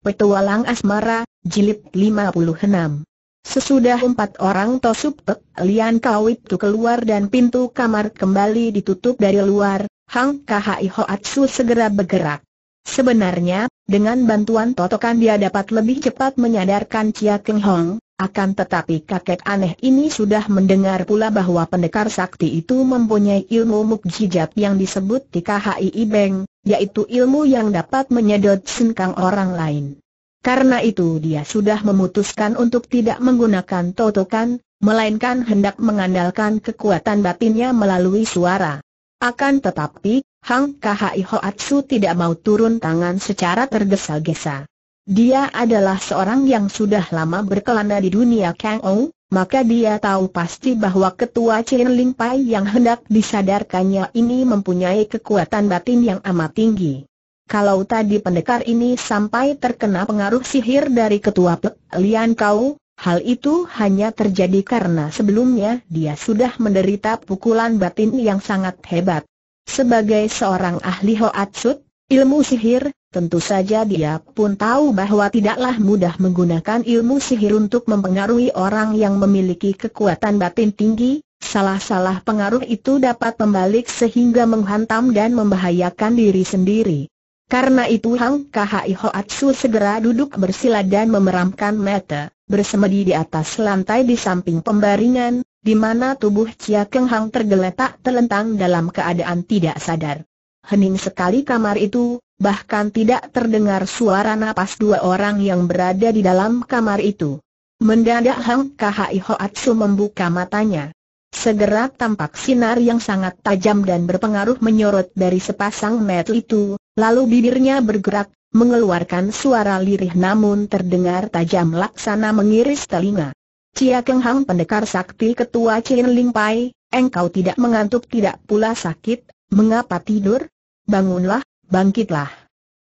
Petualang Asmara, Jilid 56 Sesudah empat orang Pek eh, Lian Kau itu keluar dan pintu kamar kembali ditutup dari luar, Hang Kahai Hoatsu segera bergerak. Sebenarnya, dengan bantuan totokan dia dapat lebih cepat menyadarkan Chia Keng Hong, akan tetapi kakek aneh ini sudah mendengar pula bahwa pendekar sakti itu mempunyai ilmu mukjizat yang disebut TKHI Beng, yaitu ilmu yang dapat menyedot sengkang orang lain. Karena itu dia sudah memutuskan untuk tidak menggunakan totokan, melainkan hendak mengandalkan kekuatan batinnya melalui suara. Akan tetapi, Hang KHI Hoatsu tidak mau turun tangan secara tergesa-gesa. Dia adalah seorang yang sudah lama berkelana di dunia Kang Ou, maka dia tahu pasti bahwa ketua Chen Ling Pai yang hendak disadarkannya ini mempunyai kekuatan batin yang amat tinggi. Kalau tadi pendekar ini sampai terkena pengaruh sihir dari ketua Pek Lian Kau, hal itu hanya terjadi karena sebelumnya dia sudah menderita pukulan batin yang sangat hebat. Sebagai seorang ahli Hoatsut, ilmu sihir, Tentu saja dia pun tahu bahwa tidaklah mudah menggunakan ilmu sihir untuk mempengaruhi orang yang memiliki kekuatan batin tinggi, salah-salah pengaruh itu dapat membalik sehingga menghantam dan membahayakan diri sendiri. Karena itu Hang Kahai Hoatsu segera duduk bersila dan memeramkan mata, bersemedi di atas lantai di samping pembaringan, di mana tubuh Chia Keng Hang tergeletak telentang dalam keadaan tidak sadar hening sekali kamar itu, bahkan tidak terdengar suara napas dua orang yang berada di dalam kamar itu. Mendadak Hang Kahai Hoatsu membuka matanya. Segera tampak sinar yang sangat tajam dan berpengaruh menyorot dari sepasang mata itu, lalu bibirnya bergerak, mengeluarkan suara lirih namun terdengar tajam laksana mengiris telinga. Cia Keng Hang pendekar sakti ketua Chin Ling Pai, engkau tidak mengantuk tidak pula sakit, mengapa tidur? bangunlah, bangkitlah.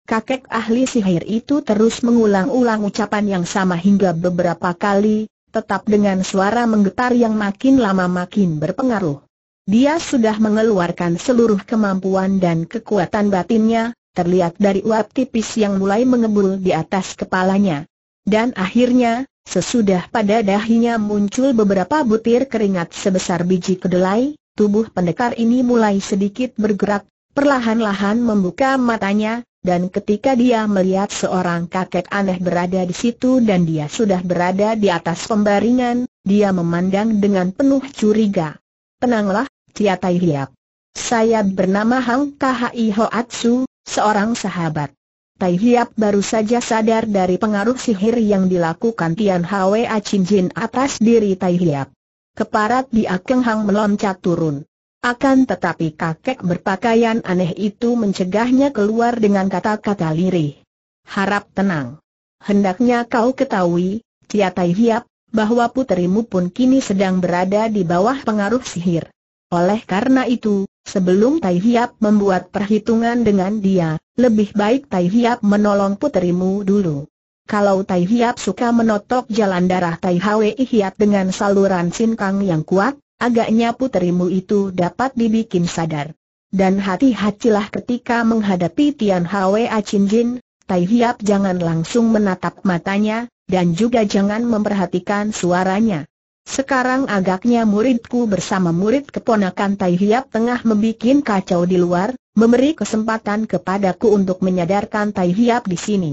Kakek ahli sihir itu terus mengulang-ulang ucapan yang sama hingga beberapa kali, tetap dengan suara menggetar yang makin lama makin berpengaruh. Dia sudah mengeluarkan seluruh kemampuan dan kekuatan batinnya, terlihat dari uap tipis yang mulai mengebul di atas kepalanya. Dan akhirnya, sesudah pada dahinya muncul beberapa butir keringat sebesar biji kedelai, tubuh pendekar ini mulai sedikit bergerak, perlahan-lahan membuka matanya, dan ketika dia melihat seorang kakek aneh berada di situ dan dia sudah berada di atas pembaringan, dia memandang dengan penuh curiga. Tenanglah, Tai Hiap. Saya bernama Hang Kahai Hoatsu, seorang sahabat. Tai Hiap baru saja sadar dari pengaruh sihir yang dilakukan Tian Hwa Chin Jin atas diri Tai Hiap. Keparat di Akeng Hang meloncat turun. Akan tetapi kakek berpakaian aneh itu mencegahnya keluar dengan kata-kata lirih. Harap tenang. Hendaknya kau ketahui, Ciatai Hiap, bahwa puterimu pun kini sedang berada di bawah pengaruh sihir. Oleh karena itu, sebelum Tai Hiap membuat perhitungan dengan dia, lebih baik Tai Hiap menolong puterimu dulu. Kalau Tai Hiap suka menotok jalan darah Tai Hwi Hiap dengan saluran sinkang yang kuat, Agaknya puterimu itu dapat dibikin sadar. Dan hati-hatilah ketika menghadapi Tian Hwa Chin Jin, Tai Hiap jangan langsung menatap matanya, dan juga jangan memperhatikan suaranya. Sekarang agaknya muridku bersama murid keponakan Tai Hiap tengah membuat kacau di luar, memberi kesempatan kepadaku untuk menyadarkan Tai Hiap di sini.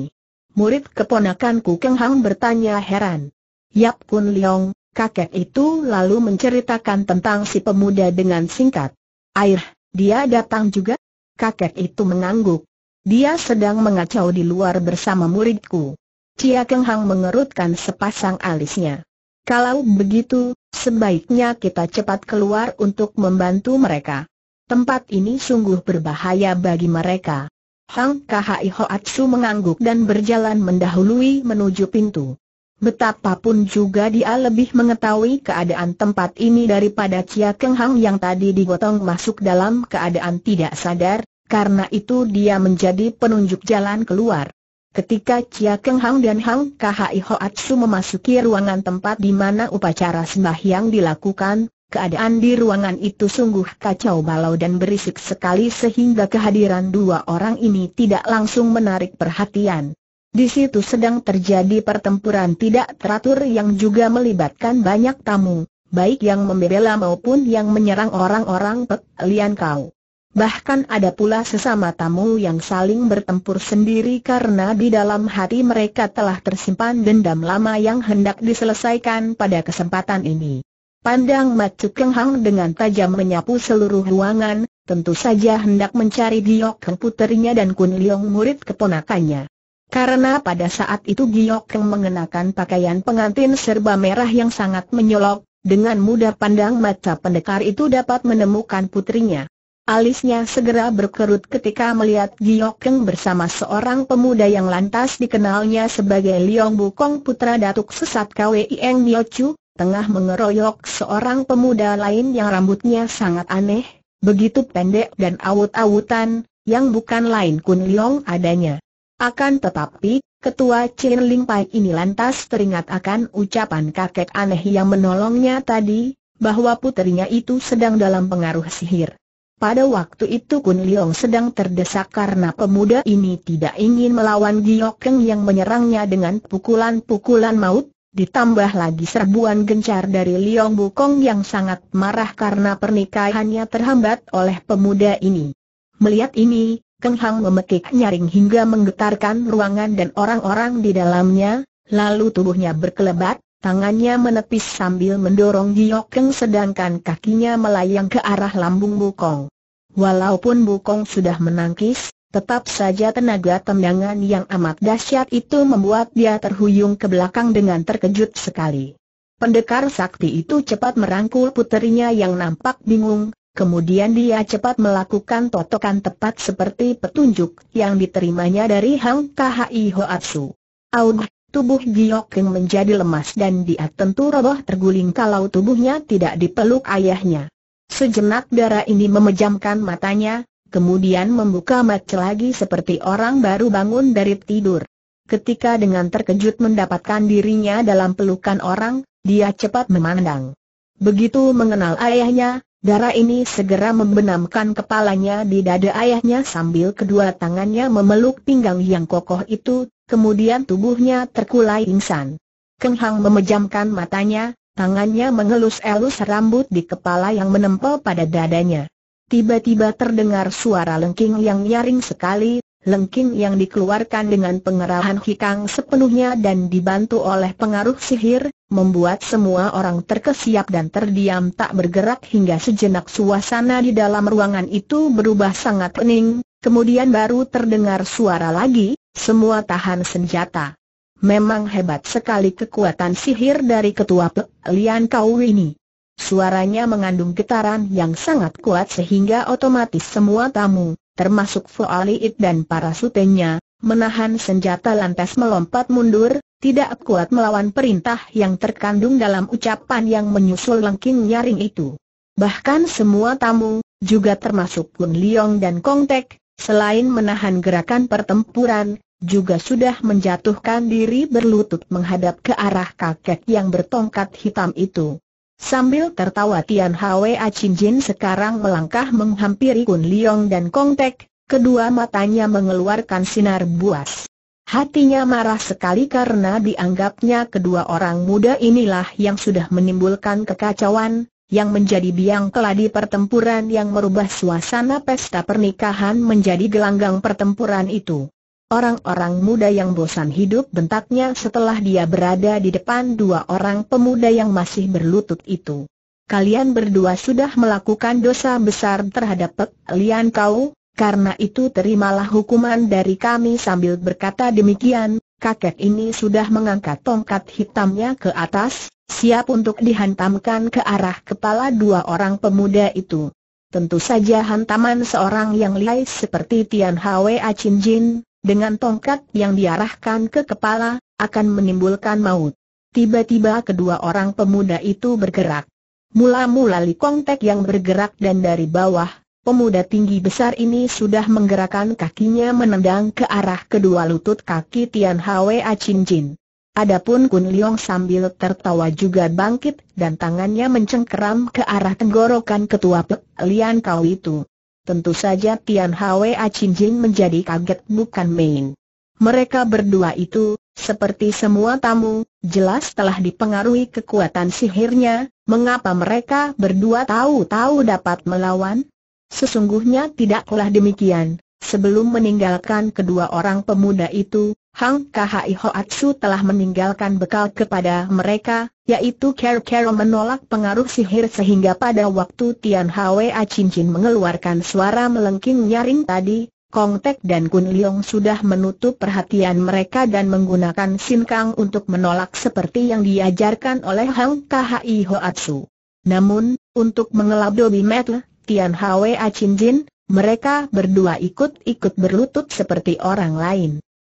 Murid keponakanku Keng Hang bertanya heran. Yap Kun Leong, Kakek itu lalu menceritakan tentang si pemuda dengan singkat. Air, dia datang juga? Kakek itu mengangguk. Dia sedang mengacau di luar bersama muridku. Cia Keng Hang mengerutkan sepasang alisnya. Kalau begitu, sebaiknya kita cepat keluar untuk membantu mereka. Tempat ini sungguh berbahaya bagi mereka. Hang Kahai Hoatsu mengangguk dan berjalan mendahului menuju pintu. Betapapun juga dia lebih mengetahui keadaan tempat ini daripada Chia Keng Hang yang tadi digotong masuk dalam keadaan tidak sadar, karena itu dia menjadi penunjuk jalan keluar. Ketika Chia Keng Hang dan Hang Kahai Hoatsu memasuki ruangan tempat di mana upacara sembahyang dilakukan, keadaan di ruangan itu sungguh kacau balau dan berisik sekali sehingga kehadiran dua orang ini tidak langsung menarik perhatian. Di situ sedang terjadi pertempuran tidak teratur yang juga melibatkan banyak tamu, baik yang membela maupun yang menyerang orang-orang Pek Lian Kau. Bahkan ada pula sesama tamu yang saling bertempur sendiri karena di dalam hati mereka telah tersimpan dendam lama yang hendak diselesaikan pada kesempatan ini. Pandang Macu Keng Hang dengan tajam menyapu seluruh ruangan, tentu saja hendak mencari Giok Keng puterinya dan Kun Liong murid keponakannya. Karena pada saat itu Giokeng mengenakan pakaian pengantin serba merah yang sangat menyolok, dengan mudah pandang mata pendekar itu dapat menemukan putrinya. Alisnya segera berkerut ketika melihat Giokeng bersama seorang pemuda yang lantas dikenalnya sebagai Liong Bukong putra datuk sesat Kweng Miochu, tengah mengeroyok seorang pemuda lain yang rambutnya sangat aneh, begitu pendek dan awut-awutan, yang bukan lain Kun Liong adanya. Akan tetapi, ketua Chin Ling Pai ini lantas teringat akan ucapan kakek aneh yang menolongnya tadi, bahwa putrinya itu sedang dalam pengaruh sihir. Pada waktu itu Kun Leong sedang terdesak karena pemuda ini tidak ingin melawan Giokeng yang menyerangnya dengan pukulan-pukulan maut, ditambah lagi serbuan gencar dari Leong Bukong yang sangat marah karena pernikahannya terhambat oleh pemuda ini. Melihat ini, Keng Hang memetik nyaring hingga menggetarkan ruangan dan orang-orang di dalamnya, lalu tubuhnya berkelebat, tangannya menepis sambil mendorong Giok Keng sedangkan kakinya melayang ke arah lambung Bukong. Walaupun Bukong sudah menangkis, tetap saja tenaga tendangan yang amat dahsyat itu membuat dia terhuyung ke belakang dengan terkejut sekali. Pendekar sakti itu cepat merangkul puterinya yang nampak bingung, Kemudian dia cepat melakukan totokan tepat seperti petunjuk yang diterimanya dari Hang Kahi Hoatsu. Aug, tubuh Giok Keng menjadi lemas dan dia tentu roboh terguling kalau tubuhnya tidak dipeluk ayahnya. Sejenak darah ini memejamkan matanya, kemudian membuka mata lagi seperti orang baru bangun dari tidur. Ketika dengan terkejut mendapatkan dirinya dalam pelukan orang, dia cepat memandang. Begitu mengenal ayahnya, Darah ini segera membenamkan kepalanya di dada ayahnya sambil kedua tangannya memeluk pinggang yang kokoh itu, kemudian tubuhnya terkulai insan. Keng Hang memejamkan matanya, tangannya mengelus-elus rambut di kepala yang menempel pada dadanya. Tiba-tiba terdengar suara lengking yang nyaring sekali, Lengking yang dikeluarkan dengan pengerahan hikang sepenuhnya dan dibantu oleh pengaruh sihir, membuat semua orang terkesiap dan terdiam tak bergerak hingga sejenak suasana di dalam ruangan itu berubah sangat pening, kemudian baru terdengar suara lagi, semua tahan senjata. Memang hebat sekali kekuatan sihir dari ketua Lian Kau ini. Suaranya mengandung getaran yang sangat kuat sehingga otomatis semua tamu, termasuk Fualiit dan para sutenya, menahan senjata lantas melompat mundur, tidak kuat melawan perintah yang terkandung dalam ucapan yang menyusul lengking nyaring itu. Bahkan semua tamu, juga termasuk Kun Liong dan Kong Tek, selain menahan gerakan pertempuran, juga sudah menjatuhkan diri berlutut menghadap ke arah kakek yang bertongkat hitam itu. Sambil tertawa Tian Hwa Chin Jin sekarang melangkah menghampiri Kun Leong dan Kong Tek, kedua matanya mengeluarkan sinar buas. Hatinya marah sekali karena dianggapnya kedua orang muda inilah yang sudah menimbulkan kekacauan, yang menjadi biang keladi pertempuran yang merubah suasana pesta pernikahan menjadi gelanggang pertempuran itu. Orang-orang muda yang bosan hidup bentaknya setelah dia berada di depan dua orang pemuda yang masih berlutut itu. Kalian berdua sudah melakukan dosa besar terhadap Pek Lian Kau, karena itu terimalah hukuman dari kami sambil berkata demikian, kakek ini sudah mengangkat tongkat hitamnya ke atas, siap untuk dihantamkan ke arah kepala dua orang pemuda itu. Tentu saja hantaman seorang yang lihai seperti Tian Hwa Chin Jin, dengan tongkat yang diarahkan ke kepala, akan menimbulkan maut. Tiba-tiba kedua orang pemuda itu bergerak. Mula-mula Li Kongtek yang bergerak dan dari bawah, pemuda tinggi besar ini sudah menggerakkan kakinya menendang ke arah kedua lutut kaki Tian Hwa Chin Jin. Adapun Kun Leong sambil tertawa juga bangkit dan tangannya mencengkeram ke arah tenggorokan ketua Pek Kau itu. Tentu saja Tian Hwa Jin menjadi kaget bukan main. Mereka berdua itu, seperti semua tamu, jelas telah dipengaruhi kekuatan sihirnya, mengapa mereka berdua tahu-tahu dapat melawan? Sesungguhnya tidaklah demikian, sebelum meninggalkan kedua orang pemuda itu, Hang Kahai Hoatsu telah meninggalkan bekal kepada mereka, yaitu Ker Kero menolak pengaruh sihir sehingga pada waktu Tian Hwa Cincin mengeluarkan suara melengking nyaring tadi, Kong Tek dan Kun Leong sudah menutup perhatian mereka dan menggunakan sinkang untuk menolak seperti yang diajarkan oleh Hang Kahai Hoatsu. Namun, untuk mengelab Dobi Metle, Tian Hwa Cincin, mereka berdua ikut-ikut berlutut seperti orang lain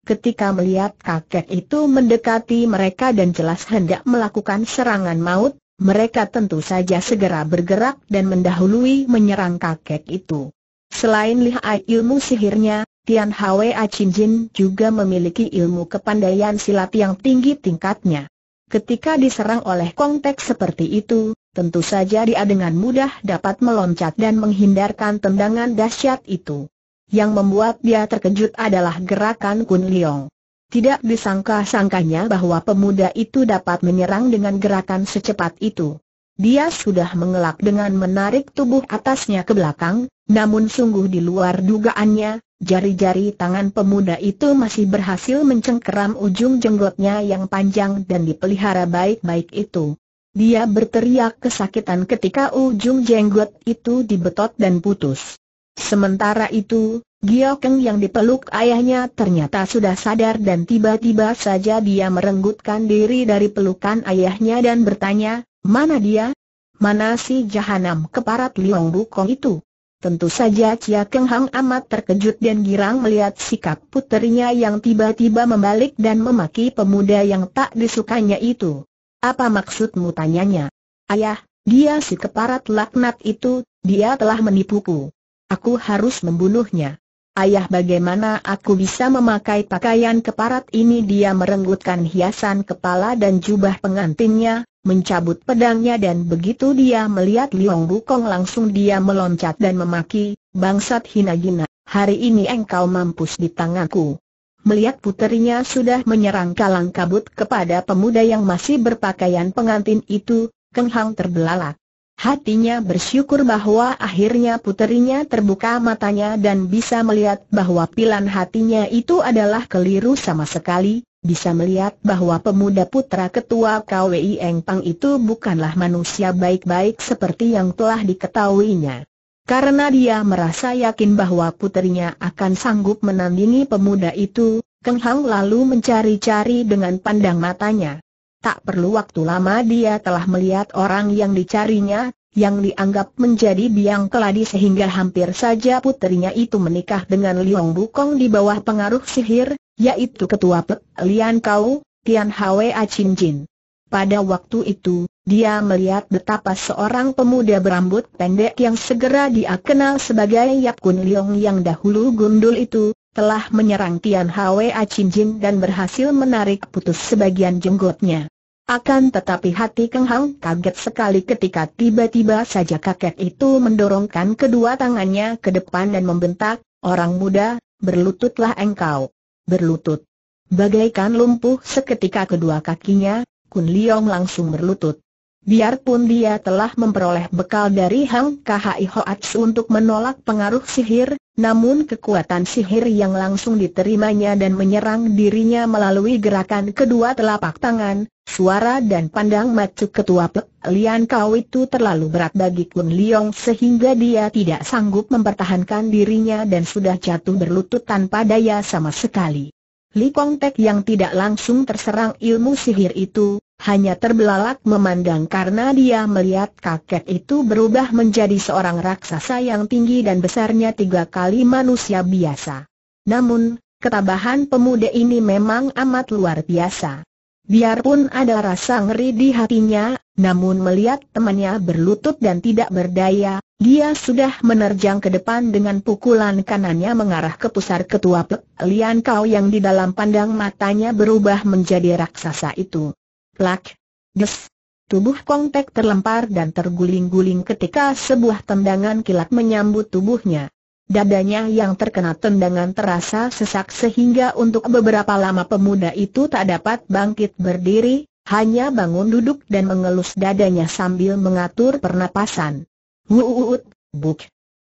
ketika melihat kakek itu mendekati mereka dan jelas hendak melakukan serangan maut, mereka tentu saja segera bergerak dan mendahului menyerang kakek itu. Selain lihai ilmu sihirnya, Tian Hwe Jin juga memiliki ilmu kepandaian silat yang tinggi tingkatnya. Ketika diserang oleh konteks seperti itu, tentu saja dia dengan mudah dapat meloncat dan menghindarkan tendangan dahsyat itu. Yang membuat dia terkejut adalah gerakan Kun Leong. Tidak disangka-sangkanya bahwa pemuda itu dapat menyerang dengan gerakan secepat itu. Dia sudah mengelak dengan menarik tubuh atasnya ke belakang, namun sungguh di luar dugaannya, jari-jari tangan pemuda itu masih berhasil mencengkeram ujung jenggotnya yang panjang dan dipelihara baik-baik itu. Dia berteriak kesakitan ketika ujung jenggot itu dibetot dan putus. Sementara itu, Giokeng Keng yang dipeluk ayahnya ternyata sudah sadar dan tiba-tiba saja dia merenggutkan diri dari pelukan ayahnya dan bertanya, mana dia? Mana si jahanam keparat Liong Bukong itu? Tentu saja Chia Keng Hang amat terkejut dan girang melihat sikap puterinya yang tiba-tiba membalik dan memaki pemuda yang tak disukanya itu. Apa maksudmu tanyanya? Ayah, dia si keparat laknat itu, dia telah menipuku. Aku harus membunuhnya. Ayah bagaimana aku bisa memakai pakaian keparat ini dia merenggutkan hiasan kepala dan jubah pengantinnya, mencabut pedangnya dan begitu dia melihat Liong Bukong langsung dia meloncat dan memaki, bangsat hina-gina, hari ini engkau mampus di tanganku. Melihat puterinya sudah menyerang kalang kabut kepada pemuda yang masih berpakaian pengantin itu, Keng Hang terbelalak. Hatinya bersyukur bahwa akhirnya puterinya terbuka matanya dan bisa melihat bahwa pilihan hatinya itu adalah keliru sama sekali, bisa melihat bahwa pemuda putra ketua KWI Eng Pang itu bukanlah manusia baik-baik seperti yang telah diketahuinya. Karena dia merasa yakin bahwa puterinya akan sanggup menandingi pemuda itu, Keng Hang lalu mencari-cari dengan pandang matanya. Tak perlu waktu lama dia telah melihat orang yang dicarinya, yang dianggap menjadi biang keladi sehingga hampir saja putrinya itu menikah dengan Liong Bukong di bawah pengaruh sihir, yaitu ketua Pek Lian Kau, Tian Hwe Achin Jin. Pada waktu itu, dia melihat betapa seorang pemuda berambut pendek yang segera dia kenal sebagai Yap Kun Liong yang dahulu gundul itu, telah menyerang Tian Hwa Jin dan berhasil menarik putus sebagian jenggotnya. Akan tetapi hati Keng Hang kaget sekali ketika tiba-tiba saja kakek itu mendorongkan kedua tangannya ke depan dan membentak, Orang muda, berlututlah engkau. Berlutut. Bagaikan lumpuh seketika kedua kakinya, Kun Liong langsung berlutut. Biarpun dia telah memperoleh bekal dari Hang Khai Hoats untuk menolak pengaruh sihir, namun kekuatan sihir yang langsung diterimanya dan menyerang dirinya melalui gerakan kedua telapak tangan, suara dan pandang macu ketua Pek Lian Kau itu terlalu berat bagi Kun Leong sehingga dia tidak sanggup mempertahankan dirinya dan sudah jatuh berlutut tanpa daya sama sekali. Li Kong Tek yang tidak langsung terserang ilmu sihir itu, hanya terbelalak memandang karena dia melihat kakek itu berubah menjadi seorang raksasa yang tinggi dan besarnya tiga kali manusia biasa. Namun, ketabahan pemuda ini memang amat luar biasa. Biarpun ada rasa ngeri di hatinya, namun melihat temannya berlutut dan tidak berdaya, dia sudah menerjang ke depan dengan pukulan kanannya mengarah ke pusar ketua Pek Lian Kau yang di dalam pandang matanya berubah menjadi raksasa itu. Plak, Des. Tubuh Pek terlempar dan terguling-guling ketika sebuah tendangan kilat menyambut tubuhnya. Dadanya yang terkena tendangan terasa sesak sehingga untuk beberapa lama pemuda itu tak dapat bangkit berdiri, hanya bangun duduk dan mengelus dadanya sambil mengatur pernapasan. Wuut, buk.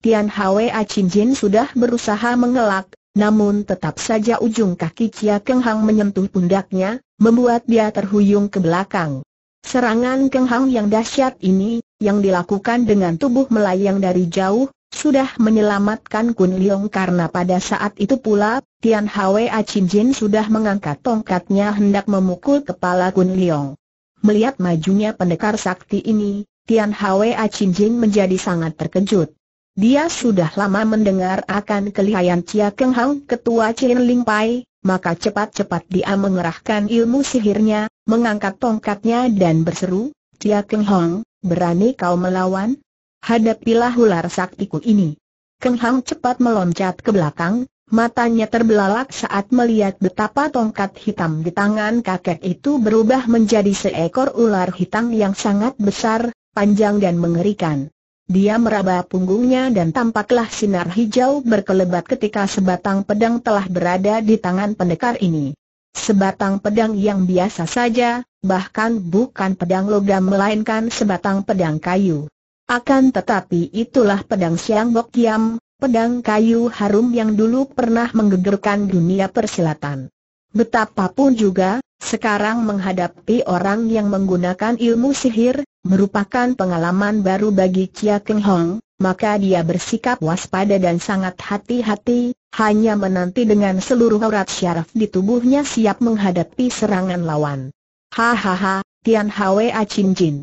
Tian Hwa Chin Jin sudah berusaha mengelak, namun tetap saja ujung kaki Chia Keng Hang menyentuh pundaknya, membuat dia terhuyung ke belakang. Serangan Keng Hang yang dahsyat ini, yang dilakukan dengan tubuh melayang dari jauh, sudah menyelamatkan Kun Liong karena pada saat itu pula, Tian Hwa Chin Jin sudah mengangkat tongkatnya hendak memukul kepala Kun Liong. Melihat majunya pendekar sakti ini, Tian Hwa Chin Jin menjadi sangat terkejut. Dia sudah lama mendengar akan kelihayan Chia Keng Hang ketua Chin Ling Pai, maka cepat-cepat dia mengerahkan ilmu sihirnya, mengangkat tongkatnya dan berseru, Chia Keng Hang, berani kau melawan? Hadapilah ular saktiku ini. Keng Hang cepat meloncat ke belakang, matanya terbelalak saat melihat betapa tongkat hitam di tangan kakek itu berubah menjadi seekor ular hitam yang sangat besar, panjang dan mengerikan. Dia meraba punggungnya dan tampaklah sinar hijau berkelebat ketika sebatang pedang telah berada di tangan pendekar ini. Sebatang pedang yang biasa saja, bahkan bukan pedang logam melainkan sebatang pedang kayu. Akan tetapi itulah pedang Siang Bok Kiam, pedang kayu harum yang dulu pernah menggegerkan dunia persilatan. Betapapun juga, sekarang menghadapi orang yang menggunakan ilmu sihir, merupakan pengalaman baru bagi Chia Keng Hong, maka dia bersikap waspada dan sangat hati-hati, hanya menanti dengan seluruh urat syaraf di tubuhnya siap menghadapi serangan lawan. Hahaha, Tian Hwa Chin Jin.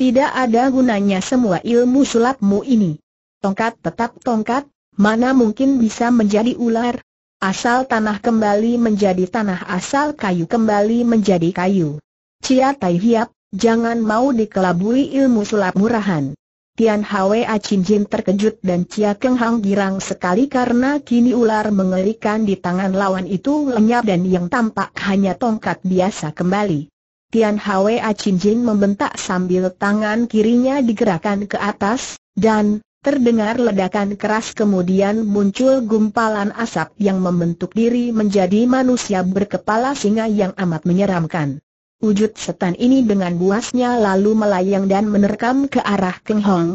Tidak ada gunanya semua ilmu sulapmu ini. Tongkat tetap tongkat, mana mungkin bisa menjadi ular? Asal tanah kembali menjadi tanah asal kayu kembali menjadi kayu. Cia Tai Hiap, Jangan mau dikelabui ilmu sulap murahan. Tian Hwa Chin Jin terkejut dan Cia Keng Hang girang sekali karena kini ular mengerikan di tangan lawan itu lenyap dan yang tampak hanya tongkat biasa kembali. Tian Hwa Chin Jin membentak sambil tangan kirinya digerakkan ke atas, dan terdengar ledakan keras kemudian muncul gumpalan asap yang membentuk diri menjadi manusia berkepala singa yang amat menyeramkan. Wujud setan ini dengan buasnya lalu melayang dan menerkam ke arah Keng Hong.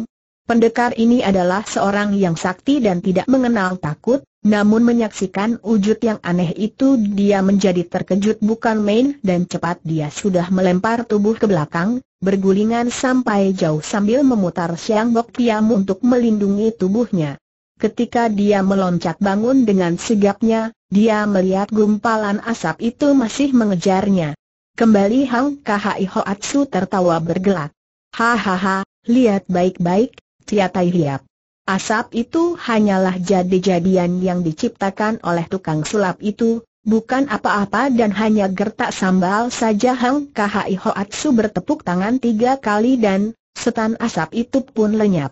Pendekar ini adalah seorang yang sakti dan tidak mengenal takut, namun menyaksikan wujud yang aneh itu dia menjadi terkejut bukan main dan cepat dia sudah melempar tubuh ke belakang, bergulingan sampai jauh sambil memutar siang bok piam untuk melindungi tubuhnya. Ketika dia meloncat bangun dengan sigapnya, dia melihat gumpalan asap itu masih mengejarnya. Kembali Hang Kahaihoatsu Hoatsu tertawa bergelak. Hahaha, lihat baik-baik, Tai riap. Asap itu hanyalah jadi-jadian yang diciptakan oleh tukang sulap itu, bukan apa-apa dan hanya gertak sambal saja Hang Kahaihoatsu Hoatsu bertepuk tangan tiga kali dan, setan asap itu pun lenyap.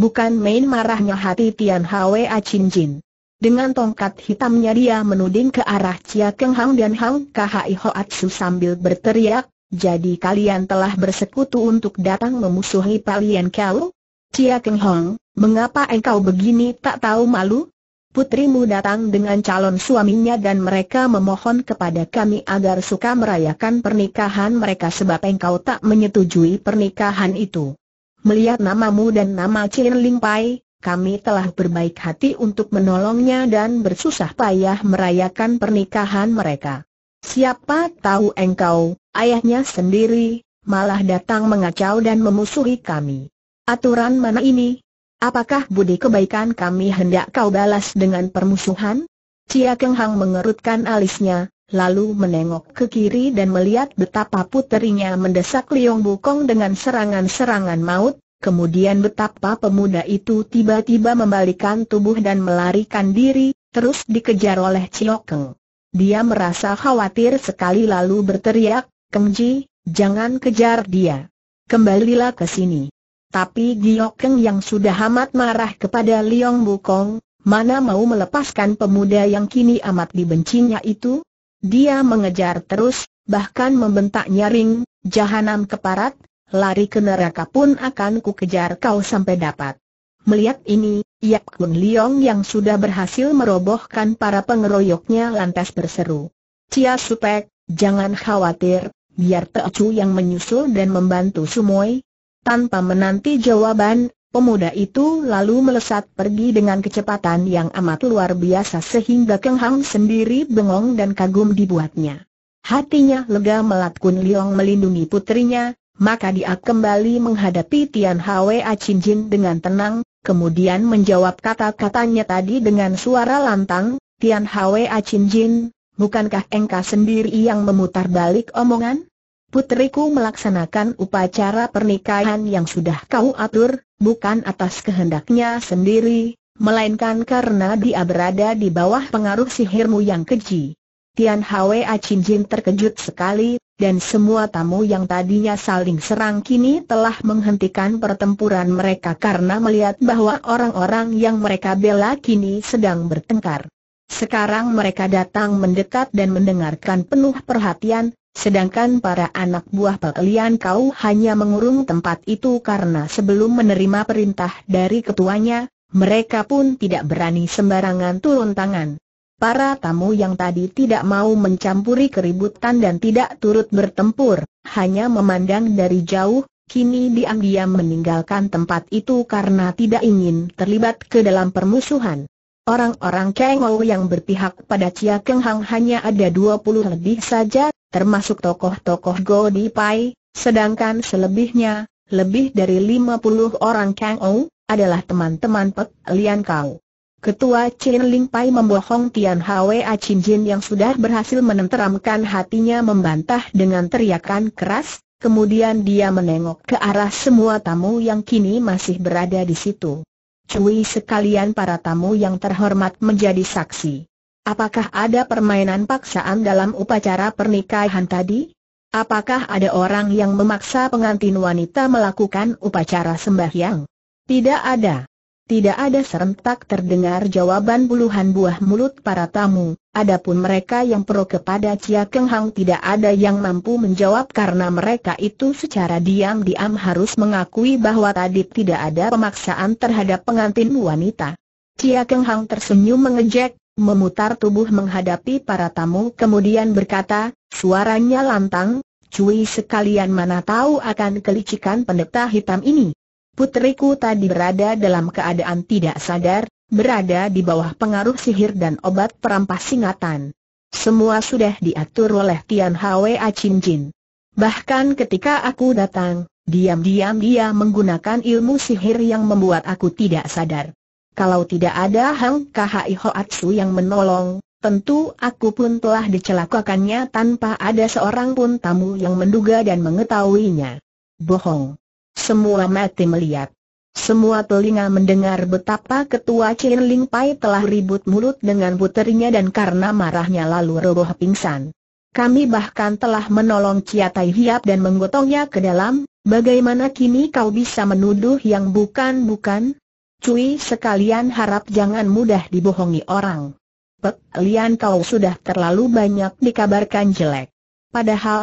Bukan main marahnya hati Tian Hwa Chin Jin. Dengan tongkat hitamnya dia menuding ke arah Chia Keng Hang dan Hang Khai Hoatsu sambil berteriak, jadi kalian telah bersekutu untuk datang memusuhi Palian Kau? Chia Keng Hong, mengapa engkau begini tak tahu malu? Putrimu datang dengan calon suaminya dan mereka memohon kepada kami agar suka merayakan pernikahan mereka sebab engkau tak menyetujui pernikahan itu. Melihat namamu dan nama Chin Ling Pai, kami telah berbaik hati untuk menolongnya dan bersusah payah merayakan pernikahan mereka. Siapa tahu engkau, ayahnya sendiri, malah datang mengacau dan memusuhi kami. Aturan mana ini? Apakah budi kebaikan kami hendak kau balas dengan permusuhan? Cia Keng Hang mengerutkan alisnya, lalu menengok ke kiri dan melihat betapa puterinya mendesak Liong Bukong dengan serangan-serangan maut, Kemudian betapa pemuda itu tiba-tiba membalikan tubuh dan melarikan diri, terus dikejar oleh Chiok Dia merasa khawatir sekali lalu berteriak, Kengji, jangan kejar dia. Kembalilah ke sini. Tapi Giok yang sudah amat marah kepada Liong Bukong, mana mau melepaskan pemuda yang kini amat dibencinya itu? Dia mengejar terus, bahkan membentak nyaring, jahanam keparat, lari ke neraka pun akan ku kejar kau sampai dapat. Melihat ini, Yap Kun Liong yang sudah berhasil merobohkan para pengeroyoknya lantas berseru. Cia Supek, jangan khawatir, biar Teocu yang menyusul dan membantu Sumoi. Tanpa menanti jawaban, pemuda itu lalu melesat pergi dengan kecepatan yang amat luar biasa sehingga Keng Hang sendiri bengong dan kagum dibuatnya. Hatinya lega melat Kun Liong melindungi putrinya, maka dia kembali menghadapi Tian Hwa Jin dengan tenang, kemudian menjawab kata-katanya tadi dengan suara lantang, Tian Hwa Jin, bukankah engkau sendiri yang memutar balik omongan? Putriku melaksanakan upacara pernikahan yang sudah kau atur, bukan atas kehendaknya sendiri, melainkan karena dia berada di bawah pengaruh sihirmu yang keji. Tian Hwa Jin terkejut sekali, dan semua tamu yang tadinya saling serang kini telah menghentikan pertempuran mereka karena melihat bahwa orang-orang yang mereka bela kini sedang bertengkar. Sekarang mereka datang mendekat dan mendengarkan penuh perhatian, sedangkan para anak buah Pelian Kau hanya mengurung tempat itu karena sebelum menerima perintah dari ketuanya, mereka pun tidak berani sembarangan turun tangan. Para tamu yang tadi tidak mau mencampuri keributan dan tidak turut bertempur, hanya memandang dari jauh, kini diam-diam meninggalkan tempat itu karena tidak ingin terlibat ke dalam permusuhan. Orang-orang Kengou yang berpihak pada Chia Keng Hang hanya ada 20 lebih saja, termasuk tokoh-tokoh Godi Pai, sedangkan selebihnya, lebih dari 50 orang Kengou, adalah teman-teman Pek Lian Kau. Ketua Chen Ling Pai membohong Tian A Chin Jin yang sudah berhasil menenteramkan hatinya membantah dengan teriakan keras, kemudian dia menengok ke arah semua tamu yang kini masih berada di situ. Cui sekalian para tamu yang terhormat menjadi saksi. Apakah ada permainan paksaan dalam upacara pernikahan tadi? Apakah ada orang yang memaksa pengantin wanita melakukan upacara sembahyang? Tidak ada tidak ada serentak terdengar jawaban puluhan buah mulut para tamu, adapun mereka yang pro kepada Cia Keng Hang tidak ada yang mampu menjawab karena mereka itu secara diam-diam harus mengakui bahwa tadi tidak ada pemaksaan terhadap pengantin wanita. Cia Keng Hang tersenyum mengejek, memutar tubuh menghadapi para tamu kemudian berkata, suaranya lantang, cuy sekalian mana tahu akan kelicikan pendeta hitam ini putriku tadi berada dalam keadaan tidak sadar, berada di bawah pengaruh sihir dan obat perampas singatan. Semua sudah diatur oleh Tian Hwa Achin Jin. Bahkan ketika aku datang, diam-diam dia menggunakan ilmu sihir yang membuat aku tidak sadar. Kalau tidak ada Hang Khai Hoatsu yang menolong, tentu aku pun telah dicelakakannya tanpa ada seorang pun tamu yang menduga dan mengetahuinya. Bohong. Semua mati melihat. Semua telinga mendengar betapa ketua Chin Ling Pai telah ribut mulut dengan puterinya dan karena marahnya lalu roboh pingsan. Kami bahkan telah menolong Chia Tai Hiap dan menggotongnya ke dalam, bagaimana kini kau bisa menuduh yang bukan-bukan? Cui sekalian harap jangan mudah dibohongi orang. Pek, Lian kau sudah terlalu banyak dikabarkan jelek. Padahal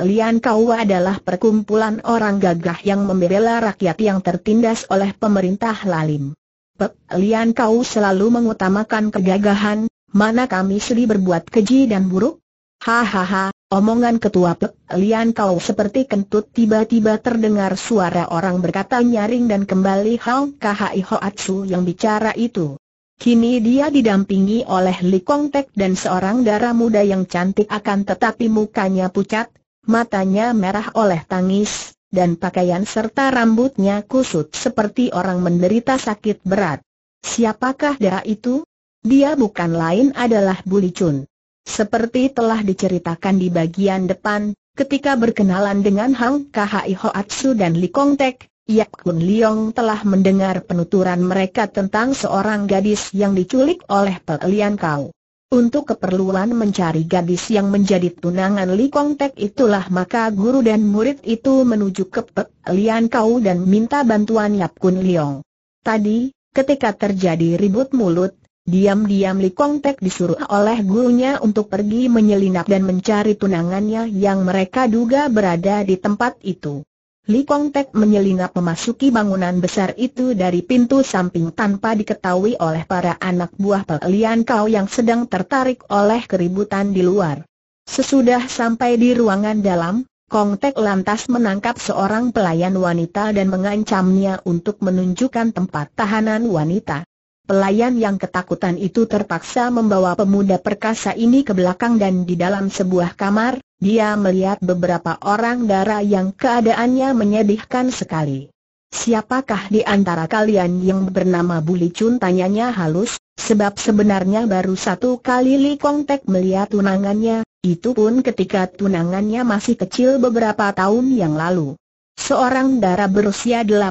Lian Kau adalah perkumpulan orang gagah yang membela rakyat yang tertindas oleh pemerintah lalim. Pek Lian Kau selalu mengutamakan kegagahan, mana kami sedih berbuat keji dan buruk? Hahaha, omongan ketua Pek Lian Kau seperti kentut tiba-tiba terdengar suara orang berkata nyaring dan kembali hal Khai Hoatsu yang bicara itu. Kini dia didampingi oleh Li Kong Tek dan seorang darah muda yang cantik akan tetapi mukanya pucat, matanya merah oleh tangis, dan pakaian serta rambutnya kusut seperti orang menderita sakit berat. Siapakah darah itu? Dia bukan lain adalah Buli Chun. Seperti telah diceritakan di bagian depan, ketika berkenalan dengan Hang Khai Hoatsu dan Li Kong Tek, Yap Kun Liong telah mendengar penuturan mereka tentang seorang gadis yang diculik oleh Lian Kau. Untuk keperluan mencari gadis yang menjadi tunangan Li Kong Tek itulah maka guru dan murid itu menuju ke Pek Lian Kau dan minta bantuan Yap Kun Liong. Tadi, ketika terjadi ribut mulut, diam-diam Li Kong Tek disuruh oleh gurunya untuk pergi menyelinap dan mencari tunangannya yang mereka duga berada di tempat itu. Li Kong Tek menyelinap memasuki bangunan besar itu dari pintu samping tanpa diketahui oleh para anak buah Pelian Kau yang sedang tertarik oleh keributan di luar. Sesudah sampai di ruangan dalam, Kong Tek lantas menangkap seorang pelayan wanita dan mengancamnya untuk menunjukkan tempat tahanan wanita. Pelayan yang ketakutan itu terpaksa membawa pemuda perkasa ini ke belakang dan di dalam sebuah kamar, dia melihat beberapa orang dara yang keadaannya menyedihkan sekali. Siapakah di antara kalian yang bernama Buli Tanyanya halus, sebab sebenarnya baru satu kali Li Kong Tek melihat tunangannya, itu pun ketika tunangannya masih kecil beberapa tahun yang lalu. Seorang dara berusia 18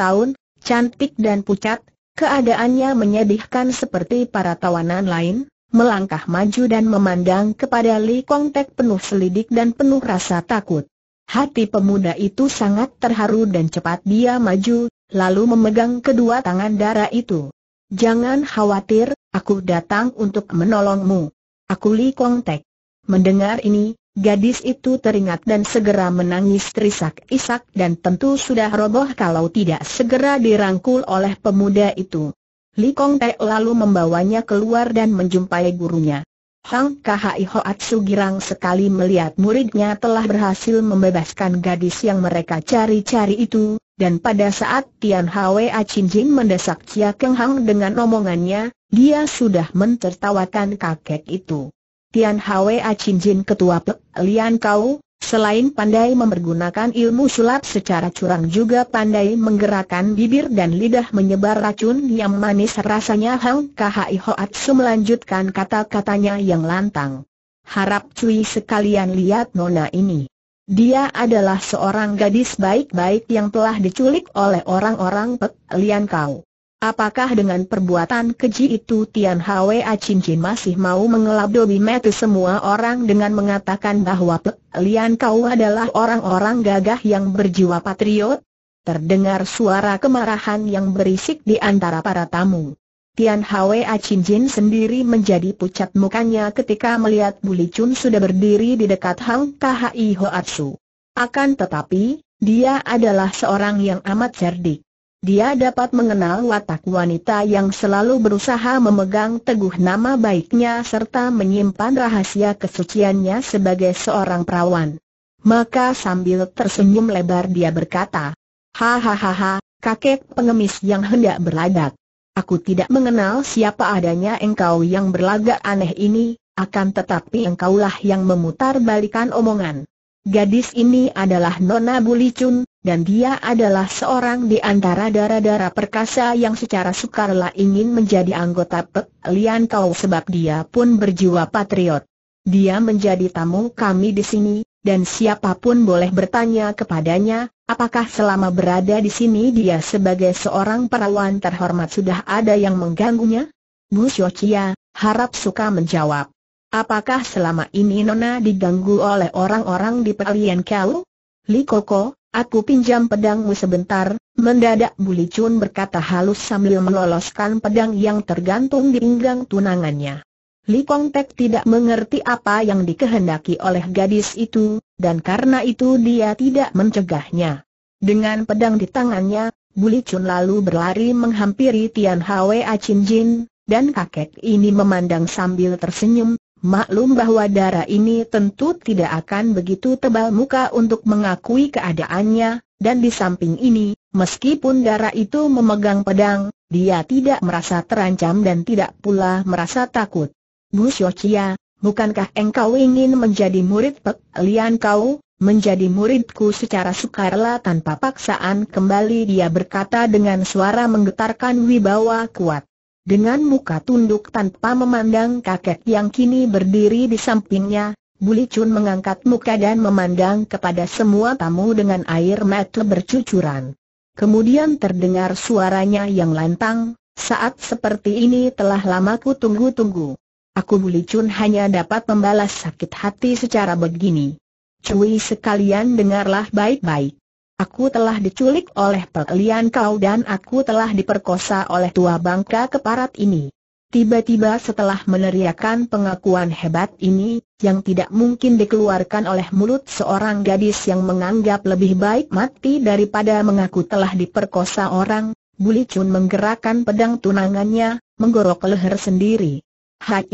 tahun, cantik dan pucat, Keadaannya menyedihkan seperti para tawanan lain, melangkah maju dan memandang kepada Li Kong Tek penuh selidik dan penuh rasa takut. Hati pemuda itu sangat terharu dan cepat dia maju, lalu memegang kedua tangan darah itu. Jangan khawatir, aku datang untuk menolongmu. Aku Li Kong Tek. Mendengar ini, Gadis itu teringat dan segera menangis terisak-isak dan tentu sudah roboh kalau tidak segera dirangkul oleh pemuda itu. Li Kong Te lalu membawanya keluar dan menjumpai gurunya. Hang Kahai Hoat Sugirang sekali melihat muridnya telah berhasil membebaskan gadis yang mereka cari-cari itu, dan pada saat Tian Hwa Chin Jin mendesak Chia Keng Hang dengan omongannya, dia sudah mentertawakan kakek itu. Tian Hwa Cinjin Ketua Pek Lian Kau, selain pandai memergunakan ilmu sulap secara curang juga pandai menggerakkan bibir dan lidah menyebar racun yang manis rasanya Hang Khai su melanjutkan kata-katanya yang lantang. Harap cuy sekalian lihat nona ini. Dia adalah seorang gadis baik-baik yang telah diculik oleh orang-orang Pek Lian Kau. Apakah dengan perbuatan keji itu Tian Hwa Jin masih mau mengelabdobi mati semua orang dengan mengatakan bahwa Lian kau adalah orang-orang gagah yang berjiwa patriot? Terdengar suara kemarahan yang berisik di antara para tamu. Tian Hwa Jin sendiri menjadi pucat mukanya ketika melihat Buli Chun sudah berdiri di dekat Hang Khai Hoatsu. Akan tetapi, dia adalah seorang yang amat cerdik. Dia dapat mengenal watak wanita yang selalu berusaha memegang teguh nama baiknya serta menyimpan rahasia kesuciannya sebagai seorang perawan. Maka sambil tersenyum lebar dia berkata, Hahaha, kakek pengemis yang hendak berlagak. Aku tidak mengenal siapa adanya engkau yang berlagak aneh ini, akan tetapi engkaulah yang memutar balikan omongan. Gadis ini adalah Nona Bulicun, dan dia adalah seorang di antara darah-darah perkasa yang secara sukarela ingin menjadi anggota Pek Lian Kau sebab dia pun berjiwa patriot. Dia menjadi tamu kami di sini, dan siapapun boleh bertanya kepadanya, apakah selama berada di sini dia sebagai seorang perawan terhormat sudah ada yang mengganggunya? Bu Xiochia, harap suka menjawab. Apakah selama ini Nona diganggu oleh orang-orang di Lian Kau? Li Koko, Aku pinjam pedangmu sebentar, mendadak Bulicun berkata halus sambil meloloskan pedang yang tergantung di pinggang tunangannya. Li Kongtek tidak mengerti apa yang dikehendaki oleh gadis itu, dan karena itu dia tidak mencegahnya. Dengan pedang di tangannya, Buli Chun lalu berlari menghampiri Tian Hwa Chin Jin, dan kakek ini memandang sambil tersenyum, Maklum bahwa darah ini tentu tidak akan begitu tebal muka untuk mengakui keadaannya, dan di samping ini, meskipun darah itu memegang pedang, dia tidak merasa terancam dan tidak pula merasa takut. Bu Xiochia, bukankah engkau ingin menjadi murid Pek Lian kau? Menjadi muridku secara sukarela tanpa paksaan kembali dia berkata dengan suara menggetarkan wibawa kuat. Dengan muka tunduk tanpa memandang kakek yang kini berdiri di sampingnya, Buli Chun mengangkat muka dan memandang kepada semua tamu dengan air mata bercucuran. Kemudian terdengar suaranya yang lantang, saat seperti ini telah lama ku tunggu-tunggu. Aku Buli Chun hanya dapat membalas sakit hati secara begini. Cui sekalian dengarlah baik-baik. Aku telah diculik oleh pelian kau dan aku telah diperkosa oleh tua bangka keparat ini. Tiba-tiba setelah meneriakan pengakuan hebat ini, yang tidak mungkin dikeluarkan oleh mulut seorang gadis yang menganggap lebih baik mati daripada mengaku telah diperkosa orang, Buli Chun menggerakkan pedang tunangannya, menggorok leher sendiri. Hai!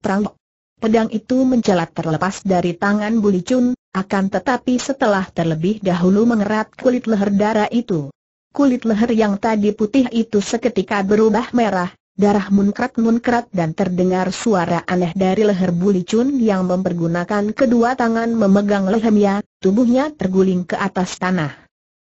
Perang! Pedang itu mencelat terlepas dari tangan Buli Chun, akan tetapi setelah terlebih dahulu mengerat kulit leher darah itu, kulit leher yang tadi putih itu seketika berubah merah, darah munkrat-munkrat dan terdengar suara aneh dari leher bulicun yang mempergunakan kedua tangan memegang lehernya, tubuhnya terguling ke atas tanah.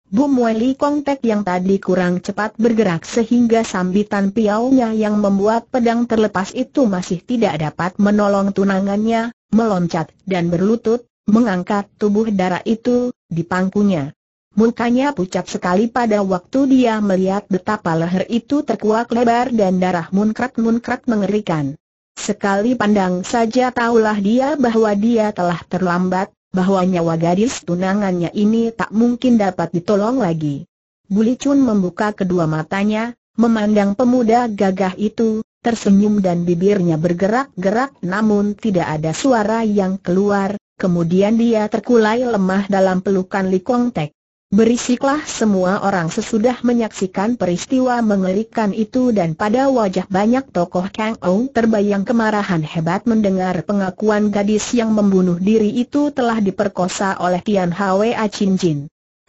Bum Weli Kongtek yang tadi kurang cepat bergerak sehingga sambitan piaunya yang membuat pedang terlepas itu masih tidak dapat menolong tunangannya, meloncat dan berlutut, Mengangkat tubuh darah itu, di pangkunya. Mukanya pucat sekali pada waktu dia melihat betapa leher itu terkuak lebar dan darah munkrat-munkrat mengerikan. Sekali pandang saja tahulah dia bahwa dia telah terlambat, bahwa nyawa gadis tunangannya ini tak mungkin dapat ditolong lagi. Buli membuka kedua matanya, memandang pemuda gagah itu, tersenyum dan bibirnya bergerak-gerak namun tidak ada suara yang keluar, Kemudian dia terkulai lemah dalam pelukan Li Kong Tek. Berisiklah semua orang sesudah menyaksikan peristiwa mengerikan itu dan pada wajah banyak tokoh Kang Ou terbayang kemarahan hebat mendengar pengakuan gadis yang membunuh diri itu telah diperkosa oleh Tian Hwa Chin Jin.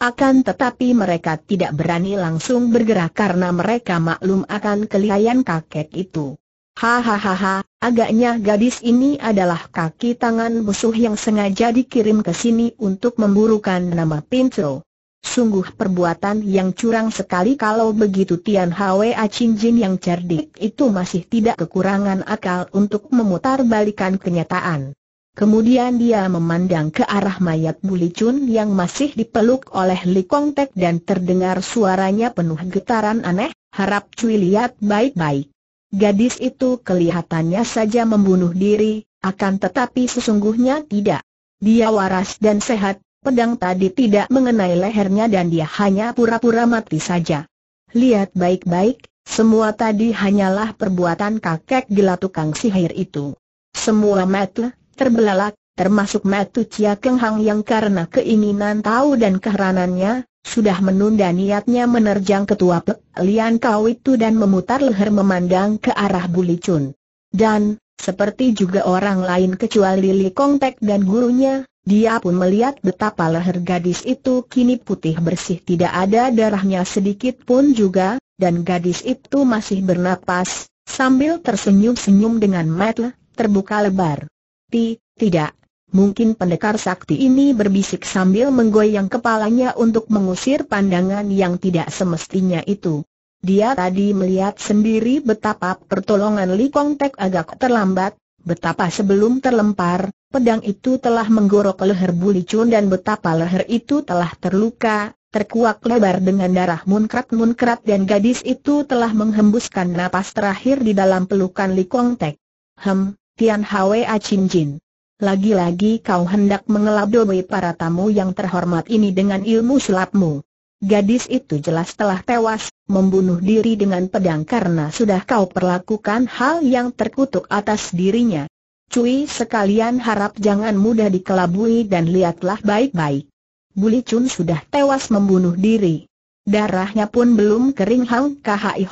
Akan tetapi mereka tidak berani langsung bergerak karena mereka maklum akan kelihayan kakek itu. Hahaha, agaknya gadis ini adalah kaki tangan musuh yang sengaja dikirim ke sini untuk memburukan nama Pinto. Sungguh perbuatan yang curang sekali kalau begitu Tian Hwa Chin Jin yang cerdik itu masih tidak kekurangan akal untuk memutar balikan kenyataan. Kemudian dia memandang ke arah mayat Buli Chun yang masih dipeluk oleh Li Kong Tek dan terdengar suaranya penuh getaran aneh, harap cuy lihat baik-baik. Gadis itu kelihatannya saja membunuh diri, akan tetapi sesungguhnya tidak. Dia waras dan sehat, pedang tadi tidak mengenai lehernya dan dia hanya pura-pura mati saja. Lihat baik-baik, semua tadi hanyalah perbuatan kakek gila tukang sihir itu. Semua mata terbelalak, termasuk Matu Chia Keng Hang yang karena keinginan tahu dan keheranannya, sudah menunda niatnya menerjang ketua Pek Lian Kau itu dan memutar leher memandang ke arah Buli Chun. Dan, seperti juga orang lain kecuali Li Kong Tek dan gurunya, dia pun melihat betapa leher gadis itu kini putih bersih tidak ada darahnya sedikit pun juga, dan gadis itu masih bernapas, sambil tersenyum-senyum dengan mata terbuka lebar. Ti, tidak, Mungkin pendekar sakti ini berbisik sambil menggoyang kepalanya untuk mengusir pandangan yang tidak semestinya itu. Dia tadi melihat sendiri betapa pertolongan Li Kong Tek agak terlambat, betapa sebelum terlempar, pedang itu telah menggorok leher Buli Chun dan betapa leher itu telah terluka, terkuak lebar dengan darah munkrat-munkrat dan gadis itu telah menghembuskan napas terakhir di dalam pelukan Li Kong Tek. Hem, Tian Hwa Chin Jin. Lagi-lagi kau hendak mengelabui para tamu yang terhormat ini dengan ilmu sulapmu. Gadis itu jelas telah tewas, membunuh diri dengan pedang karena sudah kau perlakukan hal yang terkutuk atas dirinya. Cui sekalian harap jangan mudah dikelabui dan lihatlah baik-baik. Buli Chun sudah tewas membunuh diri. Darahnya pun belum kering Hang Khai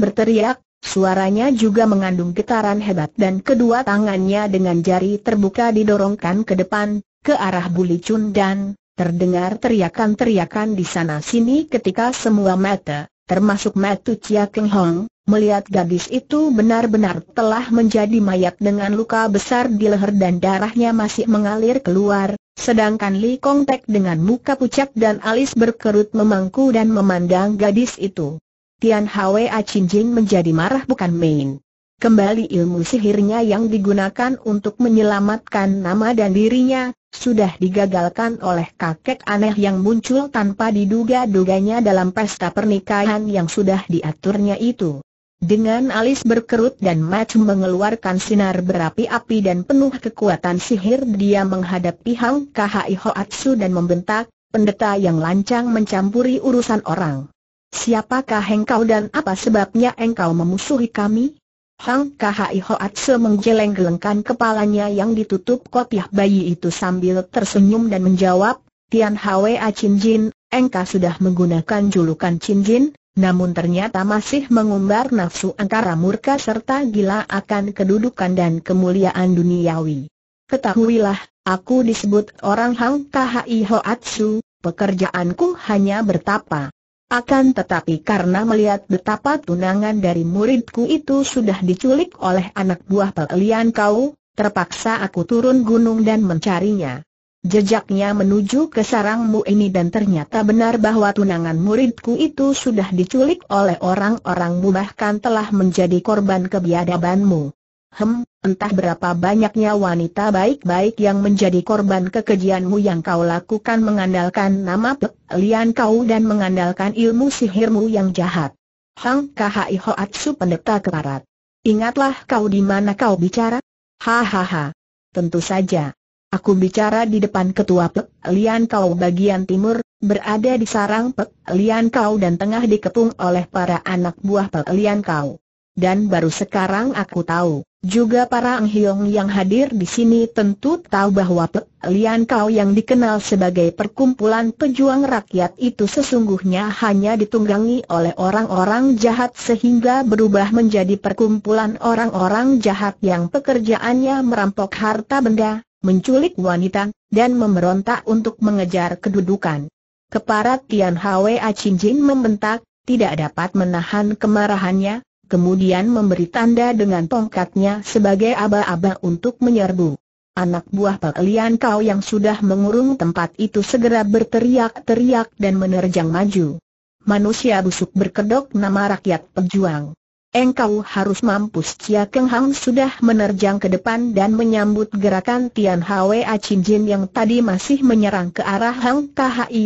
berteriak, Suaranya juga mengandung getaran hebat dan kedua tangannya dengan jari terbuka didorongkan ke depan, ke arah Buli Chun dan terdengar teriakan-teriakan di sana-sini ketika semua mata, termasuk mata Chia Keng Hong, melihat gadis itu benar-benar telah menjadi mayat dengan luka besar di leher dan darahnya masih mengalir keluar, sedangkan Li Kong Tek dengan muka pucat dan alis berkerut memangku dan memandang gadis itu. Tian Hwa Chin Jin menjadi marah bukan main. Kembali ilmu sihirnya yang digunakan untuk menyelamatkan nama dan dirinya, sudah digagalkan oleh kakek aneh yang muncul tanpa diduga-duganya dalam pesta pernikahan yang sudah diaturnya itu. Dengan alis berkerut dan mata mengeluarkan sinar berapi-api dan penuh kekuatan sihir dia menghadapi Hang Iho Hoatsu dan membentak, pendeta yang lancang mencampuri urusan orang. Siapakah engkau dan apa sebabnya engkau memusuhi kami? Hang Kahai Hoatse menggeleng-gelengkan kepalanya yang ditutup kopiah bayi itu sambil tersenyum dan menjawab, Tian A Chin Jin, engkau sudah menggunakan julukan Chin Jin, namun ternyata masih mengumbar nafsu angkara murka serta gila akan kedudukan dan kemuliaan duniawi. Ketahuilah, aku disebut orang Hang Kahai Hoatsu, pekerjaanku hanya bertapa. Akan tetapi karena melihat betapa tunangan dari muridku itu sudah diculik oleh anak buah pelian kau, terpaksa aku turun gunung dan mencarinya. Jejaknya menuju ke sarangmu ini dan ternyata benar bahwa tunangan muridku itu sudah diculik oleh orang-orangmu bahkan telah menjadi korban kebiadabanmu. Hem, entah berapa banyaknya wanita baik-baik yang menjadi korban kekejianmu yang kau lakukan mengandalkan nama Pek Lian kau dan mengandalkan ilmu sihirmu yang jahat. Hang Kahai Hoatsu pendeta keparat. Ingatlah kau di mana kau bicara? Hahaha. Tentu saja. Aku bicara di depan ketua Pek Lian Kau bagian timur, berada di sarang Pek Lian Kau dan tengah dikepung oleh para anak buah Pek Lian Kau dan baru sekarang aku tahu. Juga para Ang yang hadir di sini tentu tahu bahwa pelian Kau yang dikenal sebagai perkumpulan pejuang rakyat itu sesungguhnya hanya ditunggangi oleh orang-orang jahat sehingga berubah menjadi perkumpulan orang-orang jahat yang pekerjaannya merampok harta benda, menculik wanita, dan memberontak untuk mengejar kedudukan. Keparat Tian Hwa Chin Jin membentak, tidak dapat menahan kemarahannya, kemudian memberi tanda dengan tongkatnya sebagai aba-aba untuk menyerbu. Anak buah Pak Kau yang sudah mengurung tempat itu segera berteriak-teriak dan menerjang maju. Manusia busuk berkedok nama rakyat pejuang. Engkau harus mampus Cia Keng Hang sudah menerjang ke depan dan menyambut gerakan Tian Hwa Chin Jin yang tadi masih menyerang ke arah Hang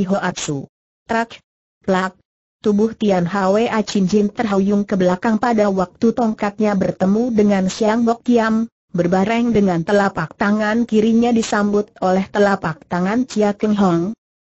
Ho Atsu. Trak, plak, Tubuh Tian Hwa Jin terhuyung ke belakang pada waktu tongkatnya bertemu dengan Siang Bok Kiam, berbareng dengan telapak tangan kirinya disambut oleh telapak tangan Chia Keng Hong.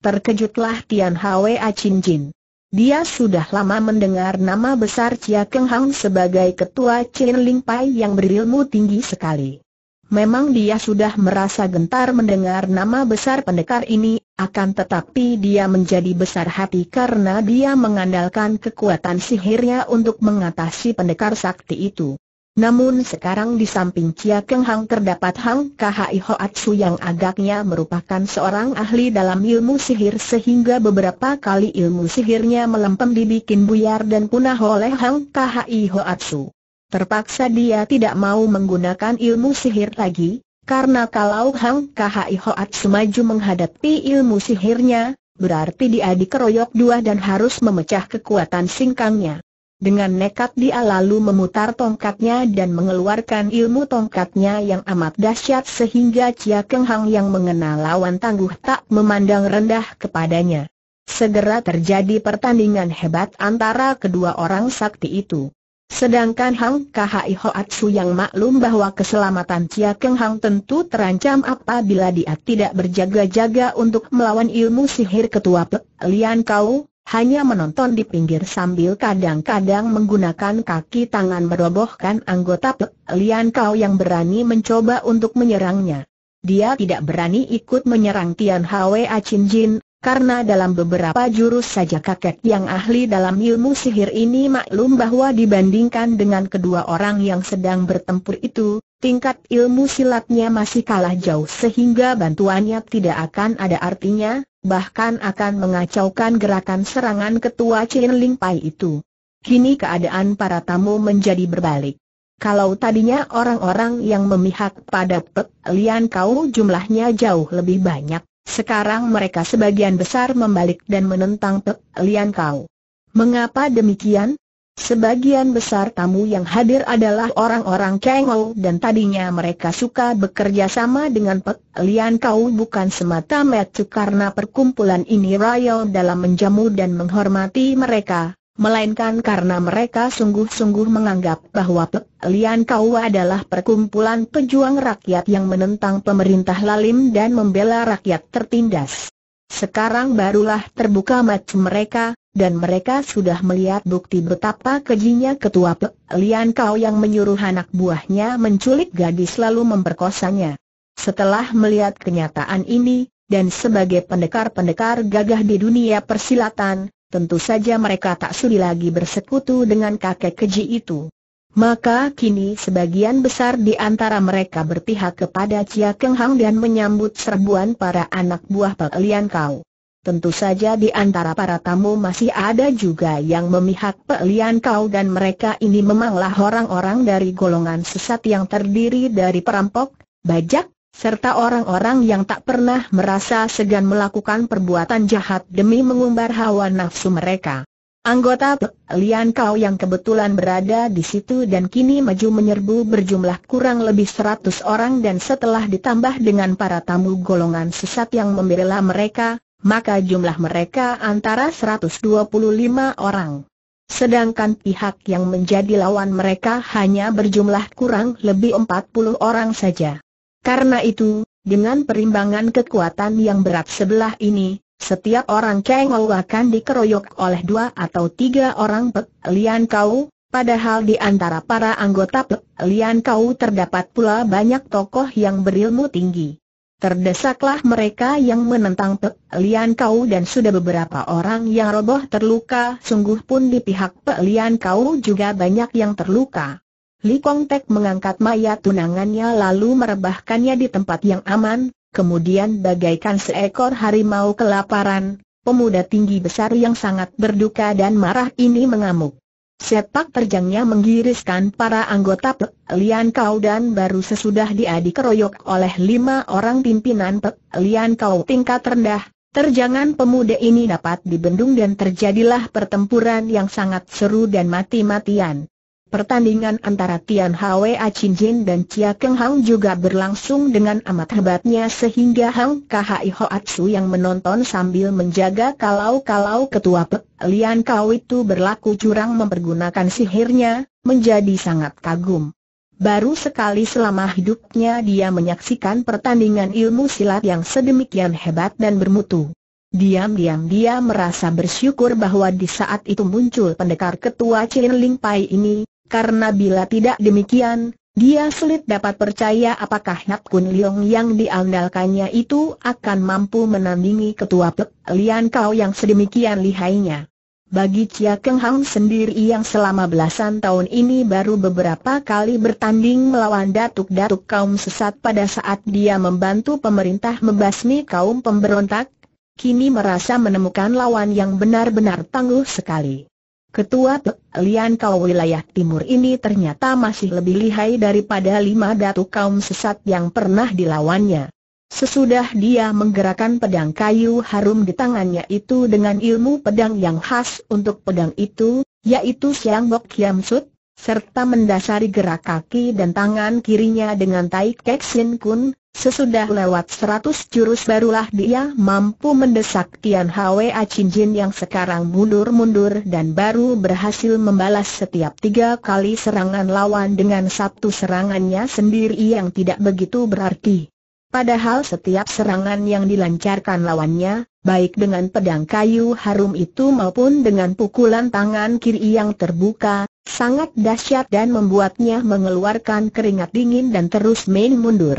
Terkejutlah Tian Hwa Jin. Dia sudah lama mendengar nama besar Chia Keng Hong sebagai ketua Chin Ling Pai yang berilmu tinggi sekali. Memang dia sudah merasa gentar mendengar nama besar pendekar ini, akan tetapi dia menjadi besar hati karena dia mengandalkan kekuatan sihirnya untuk mengatasi pendekar sakti itu. Namun sekarang di samping Chia Keng Hang terdapat Hang Ho Hoatsu yang agaknya merupakan seorang ahli dalam ilmu sihir sehingga beberapa kali ilmu sihirnya melempem dibikin buyar dan punah oleh Hang Ho Hoatsu. Terpaksa dia tidak mau menggunakan ilmu sihir lagi, karena kalau Hang Kahai Hoat semaju menghadapi ilmu sihirnya, berarti dia dikeroyok dua dan harus memecah kekuatan singkangnya. Dengan nekat dia lalu memutar tongkatnya dan mengeluarkan ilmu tongkatnya yang amat dahsyat sehingga Chia Keng Hang yang mengenal lawan tangguh tak memandang rendah kepadanya. Segera terjadi pertandingan hebat antara kedua orang sakti itu. Sedangkan Hang Kahai Hoatsu yang maklum bahwa keselamatan Chia Keng Hang tentu terancam apabila dia tidak berjaga-jaga untuk melawan ilmu sihir ketua Pek Lian Kau, hanya menonton di pinggir sambil kadang-kadang menggunakan kaki tangan merobohkan anggota Pek Lian Kau yang berani mencoba untuk menyerangnya. Dia tidak berani ikut menyerang Tian Hwa Chin Jin, karena dalam beberapa jurus saja kakek yang ahli dalam ilmu sihir ini maklum bahwa dibandingkan dengan kedua orang yang sedang bertempur itu, tingkat ilmu silatnya masih kalah jauh sehingga bantuannya tidak akan ada artinya, bahkan akan mengacaukan gerakan serangan ketua Chin Ling Pai itu. Kini keadaan para tamu menjadi berbalik. Kalau tadinya orang-orang yang memihak pada Pek Lian Kau jumlahnya jauh lebih banyak, sekarang mereka sebagian besar membalik dan menentang Pek Lian Kau. Mengapa demikian? Sebagian besar tamu yang hadir adalah orang-orang Kengol dan tadinya mereka suka bekerja sama dengan Pek Lian Kau bukan semata-mata karena perkumpulan ini royal dalam menjamu dan menghormati mereka, melainkan karena mereka sungguh-sungguh menganggap bahwa Pek Lian Kau adalah perkumpulan pejuang rakyat yang menentang pemerintah lalim dan membela rakyat tertindas. Sekarang barulah terbuka mata mereka, dan mereka sudah melihat bukti betapa kejinya ketua Pek Lian Kau yang menyuruh anak buahnya menculik gadis lalu memperkosanya. Setelah melihat kenyataan ini, dan sebagai pendekar-pendekar gagah di dunia persilatan, tentu saja mereka tak sudi lagi bersekutu dengan kakek keji itu. Maka kini sebagian besar di antara mereka berpihak kepada Cia Keng Hang dan menyambut serbuan para anak buah Pelian Kau. Tentu saja di antara para tamu masih ada juga yang memihak Pelian Kau dan mereka ini memanglah orang-orang dari golongan sesat yang terdiri dari perampok, bajak, serta orang-orang yang tak pernah merasa segan melakukan perbuatan jahat demi mengumbar hawa nafsu mereka. Anggota Lian Kau yang kebetulan berada di situ dan kini maju menyerbu berjumlah kurang lebih seratus orang dan setelah ditambah dengan para tamu golongan sesat yang membela mereka, maka jumlah mereka antara 125 orang. Sedangkan pihak yang menjadi lawan mereka hanya berjumlah kurang lebih empat puluh orang saja. Karena itu, dengan perimbangan kekuatan yang berat sebelah ini, setiap orang Kengou akan dikeroyok oleh dua atau tiga orang Pek Lian Kau, Padahal di antara para anggota Lian Kau terdapat pula banyak tokoh yang berilmu tinggi. Terdesaklah mereka yang menentang Lian Kau dan sudah beberapa orang yang roboh terluka sungguh pun di pihak Lian Kau juga banyak yang terluka. Li Kong Tek mengangkat mayat tunangannya lalu merebahkannya di tempat yang aman, kemudian bagaikan seekor harimau kelaparan, pemuda tinggi besar yang sangat berduka dan marah ini mengamuk. Sepak terjangnya menggiriskan para anggota Pek Lian Kau dan baru sesudah dia dikeroyok oleh lima orang pimpinan Pek Lian Kau tingkat rendah, Terjangan pemuda ini dapat dibendung dan terjadilah pertempuran yang sangat seru dan mati-matian. Pertandingan antara Tian Hwa Chin Jin dan Chia Keng Hang juga berlangsung dengan amat hebatnya sehingga Hang Ho Atsu yang menonton sambil menjaga kalau-kalau ketua Pek Lian Kau itu berlaku curang mempergunakan sihirnya, menjadi sangat kagum. Baru sekali selama hidupnya dia menyaksikan pertandingan ilmu silat yang sedemikian hebat dan bermutu. Diam-diam dia merasa bersyukur bahwa di saat itu muncul pendekar ketua Chin Ling Pai ini, karena bila tidak demikian, dia sulit dapat percaya apakah Nap Kun Leong yang diandalkannya itu akan mampu menandingi ketua Pek Lian Kau yang sedemikian lihainya. Bagi Chia Keng Hang sendiri yang selama belasan tahun ini baru beberapa kali bertanding melawan datuk-datuk kaum sesat pada saat dia membantu pemerintah membasmi kaum pemberontak, kini merasa menemukan lawan yang benar-benar tangguh sekali. Ketua Pek Lian Kau wilayah timur ini ternyata masih lebih lihai daripada lima datu kaum sesat yang pernah dilawannya. Sesudah dia menggerakkan pedang kayu harum di tangannya itu dengan ilmu pedang yang khas untuk pedang itu, yaitu Siang Bok Kiam Sut, serta mendasari gerak kaki dan tangan kirinya dengan Tai Kek Sin Kun, sesudah lewat seratus jurus barulah dia mampu mendesak Tian Hwa Chin Jin yang sekarang mundur-mundur dan baru berhasil membalas setiap tiga kali serangan lawan dengan satu serangannya sendiri yang tidak begitu berarti. Padahal setiap serangan yang dilancarkan lawannya, baik dengan pedang kayu harum itu maupun dengan pukulan tangan kiri yang terbuka, Sangat dahsyat dan membuatnya mengeluarkan keringat dingin dan terus main mundur.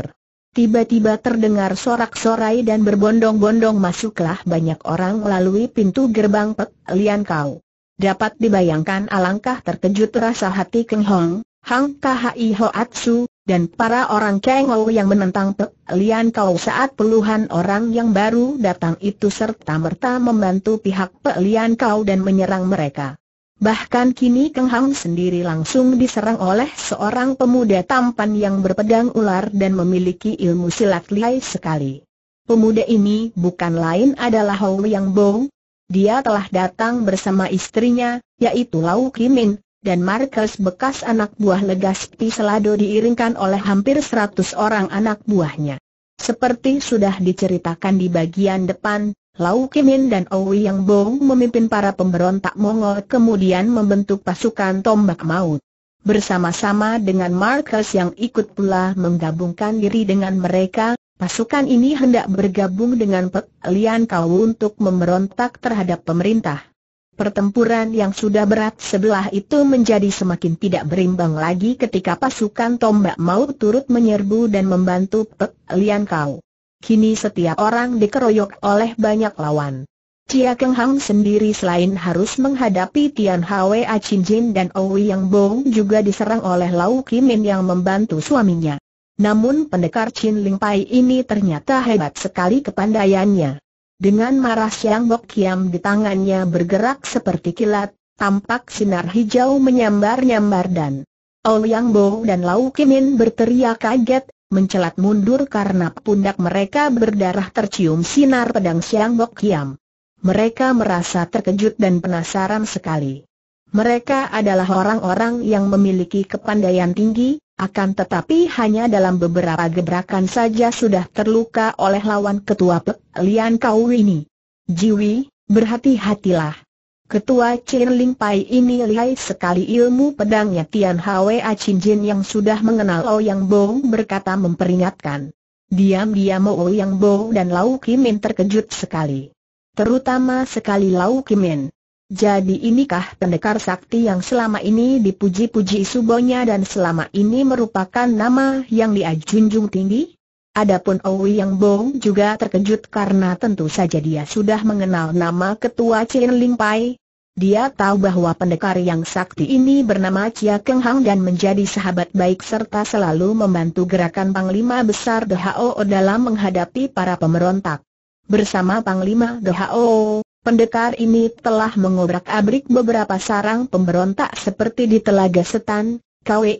Tiba-tiba terdengar sorak-sorai dan berbondong-bondong masuklah banyak orang melalui pintu gerbang Pek Lian Kau. Dapat dibayangkan alangkah terkejut rasa hati Keng Hong, Hang Kahai Hoatsu, dan para orang kaya yang menentang Pek Lian Kau saat puluhan orang yang baru datang itu serta merta membantu pihak Pek Lian Kau dan menyerang mereka. Bahkan kini Keng Hang sendiri langsung diserang oleh seorang pemuda tampan yang berpedang ular dan memiliki ilmu silat lihai sekali. Pemuda ini bukan lain adalah Hou Yang Bo. Dia telah datang bersama istrinya, yaitu Lau Kimin, dan Marcus bekas anak buah legas Pi Selado diiringkan oleh hampir 100 orang anak buahnya. Seperti sudah diceritakan di bagian depan, Lau Kimin dan Yang Bo memimpin para pemberontak Mongol kemudian membentuk pasukan tombak maut. Bersama-sama dengan Marcus yang ikut pula menggabungkan diri dengan mereka, pasukan ini hendak bergabung dengan Pek Lian Kau untuk memberontak terhadap pemerintah. Pertempuran yang sudah berat sebelah itu menjadi semakin tidak berimbang lagi ketika pasukan tombak maut turut menyerbu dan membantu Pek Lian Kau kini setiap orang dikeroyok oleh banyak lawan. Chia Keng Hang sendiri selain harus menghadapi Tian Hwa Chin Jin dan Owi Yang Bong juga diserang oleh Lau Kim Min yang membantu suaminya. Namun pendekar Chin Ling Pai ini ternyata hebat sekali kepandaiannya. Dengan marah Siang Bok Kiam di tangannya bergerak seperti kilat, tampak sinar hijau menyambar-nyambar dan Owi Yang Bong dan Lau Kimin berteriak kaget, mencelat mundur karena pundak mereka berdarah tercium sinar pedang Siang Bok Kiam. Mereka merasa terkejut dan penasaran sekali. Mereka adalah orang-orang yang memiliki kepandaian tinggi, akan tetapi hanya dalam beberapa gebrakan saja sudah terluka oleh lawan ketua Pek Lian Kau ini. Jiwi, berhati-hatilah. Ketua Chin Ling Pai ini lihai sekali ilmu pedangnya Tian Hwa Chin Jin yang sudah mengenal Ouyang oh Bo berkata memperingatkan. Diam-diam Ouyang oh Bo dan Lau Kimin terkejut sekali. Terutama sekali Lau Kimin. Jadi inikah pendekar sakti yang selama ini dipuji-puji subonya dan selama ini merupakan nama yang diajunjung tinggi? Adapun Owi Yang Bong juga terkejut karena tentu saja dia sudah mengenal nama ketua Chen Ling Pai. Dia tahu bahwa pendekar yang sakti ini bernama Chia Keng Hang dan menjadi sahabat baik serta selalu membantu gerakan Panglima Besar DHO dalam menghadapi para pemberontak. Bersama Panglima DHO, pendekar ini telah mengobrak-abrik beberapa sarang pemberontak seperti di Telaga Setan,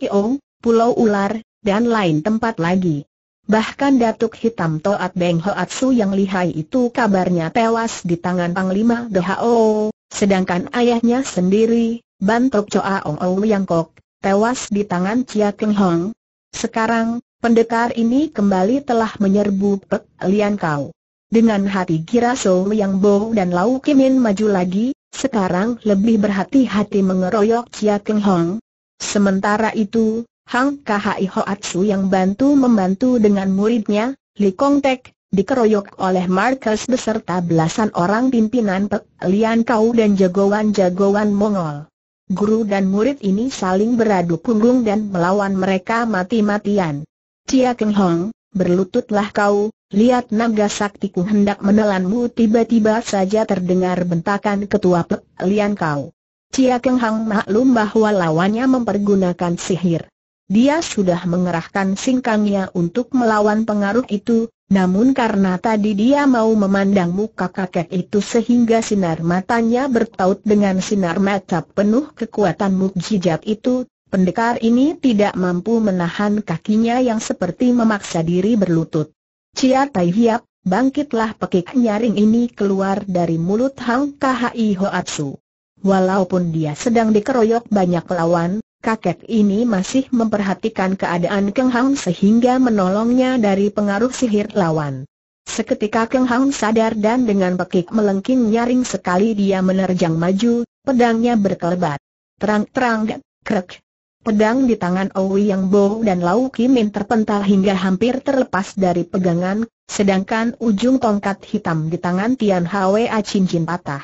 Ong, Pulau Ular, dan lain tempat lagi. Bahkan Datuk Hitam Toat Beng Hoat Su yang lihai itu kabarnya tewas di tangan Panglima Dho, sedangkan ayahnya sendiri, Bantok Choa Ong Ong Yang Kok, tewas di tangan Chia Keng Hong. Sekarang, pendekar ini kembali telah menyerbu Pek Lian Kau. Dengan hati kira Yang Bo dan Lau Kimin maju lagi, sekarang lebih berhati-hati mengeroyok Chia Keng Hong. Sementara itu, Hang Kahai Hoatsu yang bantu-membantu dengan muridnya, Li Kong Tek, dikeroyok oleh Marcus beserta belasan orang pimpinan Pek Lian Kau dan jagoan-jagoan Mongol. Guru dan murid ini saling beradu punggung dan melawan mereka mati-matian. Cia Keng Hong, berlututlah kau, lihat naga saktiku hendak menelanmu tiba-tiba saja terdengar bentakan ketua Pek Lian Kau. Cia Keng Hang maklum bahwa lawannya mempergunakan sihir. Dia sudah mengerahkan singkangnya untuk melawan pengaruh itu, namun karena tadi dia mau memandang muka kakek itu sehingga sinar matanya bertaut dengan sinar mata penuh kekuatan mukjizat itu, pendekar ini tidak mampu menahan kakinya yang seperti memaksa diri berlutut. Cia Tai Hiap, bangkitlah pekik nyaring ini keluar dari mulut Hang Khai Hoatsu. Walaupun dia sedang dikeroyok banyak lawan, kakek ini masih memperhatikan keadaan Keng Hang sehingga menolongnya dari pengaruh sihir lawan. Seketika Keng Hang sadar dan dengan pekik melengking nyaring sekali dia menerjang maju, pedangnya berkelebat. Terang-terang, krek. Pedang di tangan Owi Yang Bo dan Lau Kimin terpental hingga hampir terlepas dari pegangan, sedangkan ujung tongkat hitam di tangan Tian Hwa cincin patah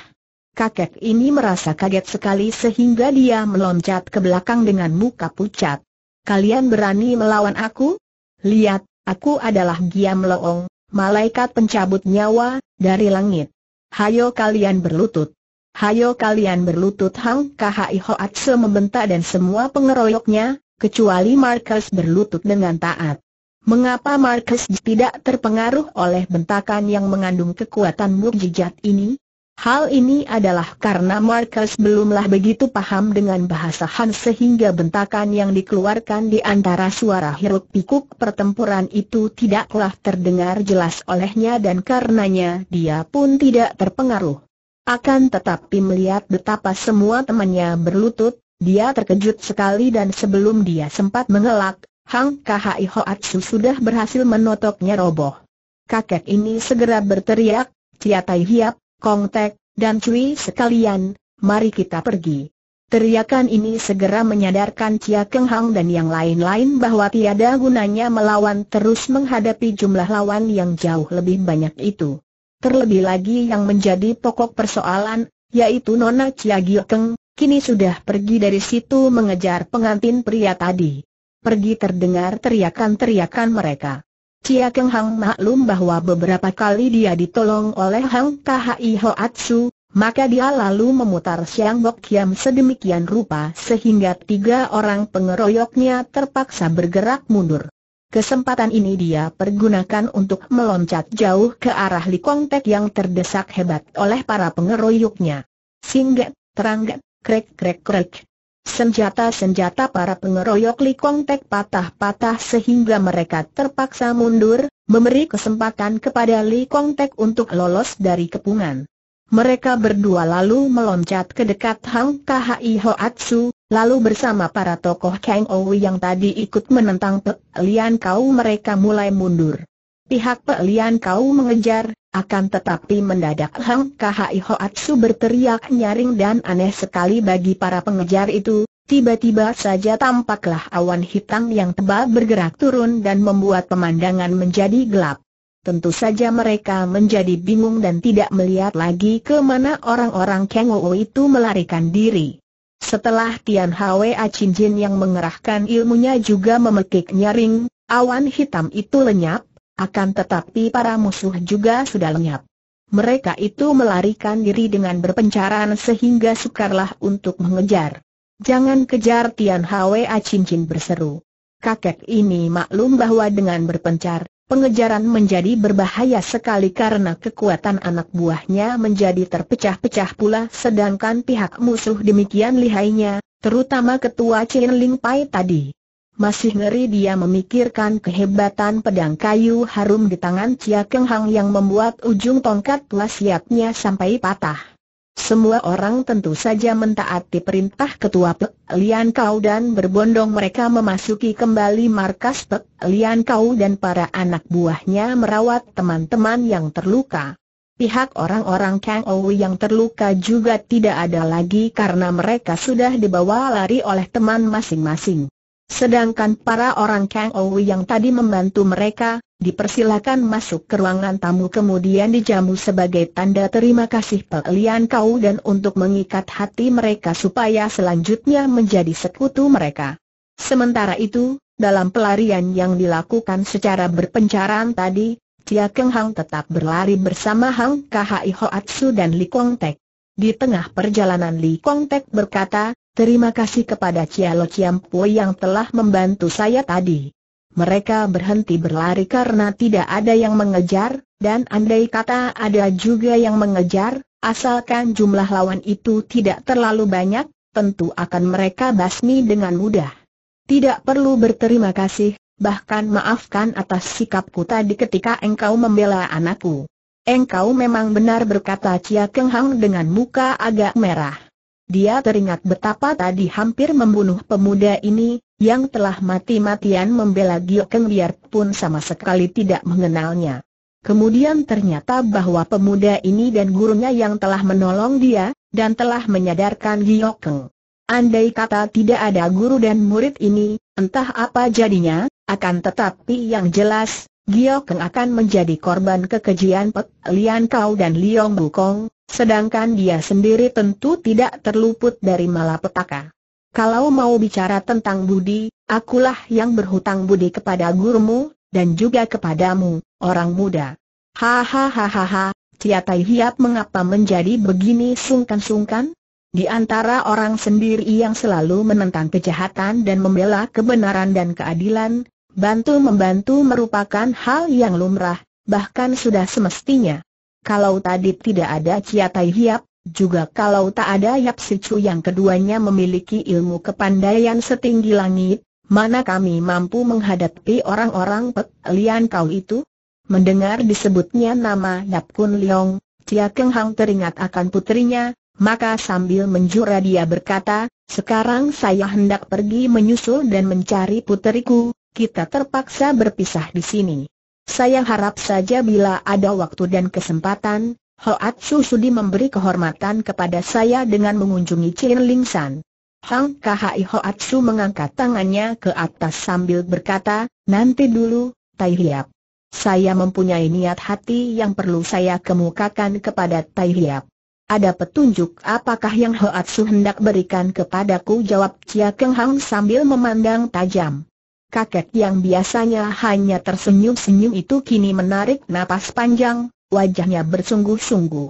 kakek ini merasa kaget sekali sehingga dia meloncat ke belakang dengan muka pucat. Kalian berani melawan aku? Lihat, aku adalah Giam Loong, malaikat pencabut nyawa, dari langit. Hayo kalian berlutut. Hayo kalian berlutut Hang Kahai Hoatse membentak dan semua pengeroyoknya, kecuali Marcus berlutut dengan taat. Mengapa Marcus tidak terpengaruh oleh bentakan yang mengandung kekuatan mukjizat ini? Hal ini adalah karena Marcus belumlah begitu paham dengan bahasa Han sehingga bentakan yang dikeluarkan di antara suara hiruk pikuk pertempuran itu tidaklah terdengar jelas olehnya dan karenanya dia pun tidak terpengaruh. Akan tetapi melihat betapa semua temannya berlutut, dia terkejut sekali dan sebelum dia sempat mengelak, Hang Kahai Hoatsu sudah berhasil menotoknya roboh. Kakek ini segera berteriak, Ciatai Hiap, Kong Tek, dan Cui sekalian, mari kita pergi. Teriakan ini segera menyadarkan Chia Keng Hang dan yang lain-lain bahwa tiada gunanya melawan terus menghadapi jumlah lawan yang jauh lebih banyak itu. Terlebih lagi yang menjadi pokok persoalan, yaitu Nona Chia Gio Keng, kini sudah pergi dari situ mengejar pengantin pria tadi. Pergi terdengar teriakan-teriakan mereka. Cia Keng Hang maklum bahwa beberapa kali dia ditolong oleh Hang Ho Hoatsu, maka dia lalu memutar Siang Bok Kiam sedemikian rupa sehingga tiga orang pengeroyoknya terpaksa bergerak mundur. Kesempatan ini dia pergunakan untuk meloncat jauh ke arah Li Kong Tek yang terdesak hebat oleh para pengeroyoknya. Singgat, teranggat, krek krek krek. Senjata-senjata para pengeroyok Kong Tek patah-patah sehingga mereka terpaksa mundur, memberi kesempatan kepada Kong Tek untuk lolos dari kepungan. Mereka berdua lalu meloncat ke dekat Hang Khai Hoatsu, lalu bersama para tokoh Kang Ouyang yang tadi ikut menentang Pek Lian Kau mereka mulai mundur. Pihak Pelian Kau mengejar, akan tetapi mendadak Hang Kahai Hoatsu berteriak nyaring dan aneh sekali bagi para pengejar itu, tiba-tiba saja tampaklah awan hitam yang tebal bergerak turun dan membuat pemandangan menjadi gelap. Tentu saja mereka menjadi bingung dan tidak melihat lagi ke mana orang-orang Kang itu melarikan diri. Setelah Tian A Chin Jin yang mengerahkan ilmunya juga memekik nyaring, awan hitam itu lenyap, akan tetapi para musuh juga sudah lenyap. Mereka itu melarikan diri dengan berpencaran sehingga sukarlah untuk mengejar. Jangan kejar Tian Hwa Cincin berseru. Kakek ini maklum bahwa dengan berpencar, pengejaran menjadi berbahaya sekali karena kekuatan anak buahnya menjadi terpecah-pecah pula sedangkan pihak musuh demikian lihainya, terutama ketua Chin Ling Pai tadi. Masih ngeri dia memikirkan kehebatan pedang kayu harum di tangan Cia Keng Hang yang membuat ujung tongkat wasiatnya sampai patah. Semua orang tentu saja mentaati perintah ketua Pek Lian Kau dan berbondong mereka memasuki kembali markas Pek Lian Kau dan para anak buahnya merawat teman-teman yang terluka. Pihak orang-orang Kang Ou yang terluka juga tidak ada lagi karena mereka sudah dibawa lari oleh teman masing-masing. Sedangkan para orang Kang Owi yang tadi membantu mereka, dipersilakan masuk ke ruangan tamu kemudian dijamu sebagai tanda terima kasih pelian kau dan untuk mengikat hati mereka supaya selanjutnya menjadi sekutu mereka. Sementara itu, dalam pelarian yang dilakukan secara berpencaran tadi, Tia Keng Hang tetap berlari bersama Hang Khai Hoatsu dan Li Kong Tek. Di tengah perjalanan Li Kong Tek berkata, Terima kasih kepada Cialo Ciampo yang telah membantu saya tadi. Mereka berhenti berlari karena tidak ada yang mengejar, dan andai kata ada juga yang mengejar, asalkan jumlah lawan itu tidak terlalu banyak, tentu akan mereka basmi dengan mudah. Tidak perlu berterima kasih, bahkan maafkan atas sikapku tadi ketika engkau membela anakku. Engkau memang benar berkata Cia Keng Hang dengan muka agak merah. Dia teringat betapa tadi hampir membunuh pemuda ini, yang telah mati-matian membela Giokeng biarpun sama sekali tidak mengenalnya. Kemudian ternyata bahwa pemuda ini dan gurunya yang telah menolong dia, dan telah menyadarkan Giokeng. Andai kata tidak ada guru dan murid ini, entah apa jadinya, akan tetapi yang jelas, Giokeng akan menjadi korban kekejian Pek Lian Kau dan Liong Bukong, Sedangkan dia sendiri tentu tidak terluput dari malapetaka. Kalau mau bicara tentang budi, akulah yang berhutang budi kepada gurumu, dan juga kepadamu, orang muda. Hahaha, Cia Tai Hiap mengapa menjadi begini sungkan-sungkan? Di antara orang sendiri yang selalu menentang kejahatan dan membela kebenaran dan keadilan, bantu-membantu merupakan hal yang lumrah, bahkan sudah semestinya. Kalau tadi tidak ada Tai Hiap, juga kalau tak ada Yap Chu yang keduanya memiliki ilmu kepandaian setinggi langit, mana kami mampu menghadapi orang-orang Pek Lian Kau itu? Mendengar disebutnya nama Yap Kun Leong, Cia Keng Hang teringat akan putrinya, maka sambil menjura dia berkata, sekarang saya hendak pergi menyusul dan mencari puteriku, kita terpaksa berpisah di sini. Saya harap saja bila ada waktu dan kesempatan, Hoat Su Sudi memberi kehormatan kepada saya dengan mengunjungi Chin Ling San. Hang Khai Hoat Su mengangkat tangannya ke atas sambil berkata, nanti dulu, Tai Hiap. Saya mempunyai niat hati yang perlu saya kemukakan kepada Tai Hiap. Ada petunjuk apakah yang Hoat Su hendak berikan kepadaku jawab Chia Keng Hang sambil memandang tajam kakek yang biasanya hanya tersenyum-senyum itu kini menarik napas panjang, wajahnya bersungguh-sungguh.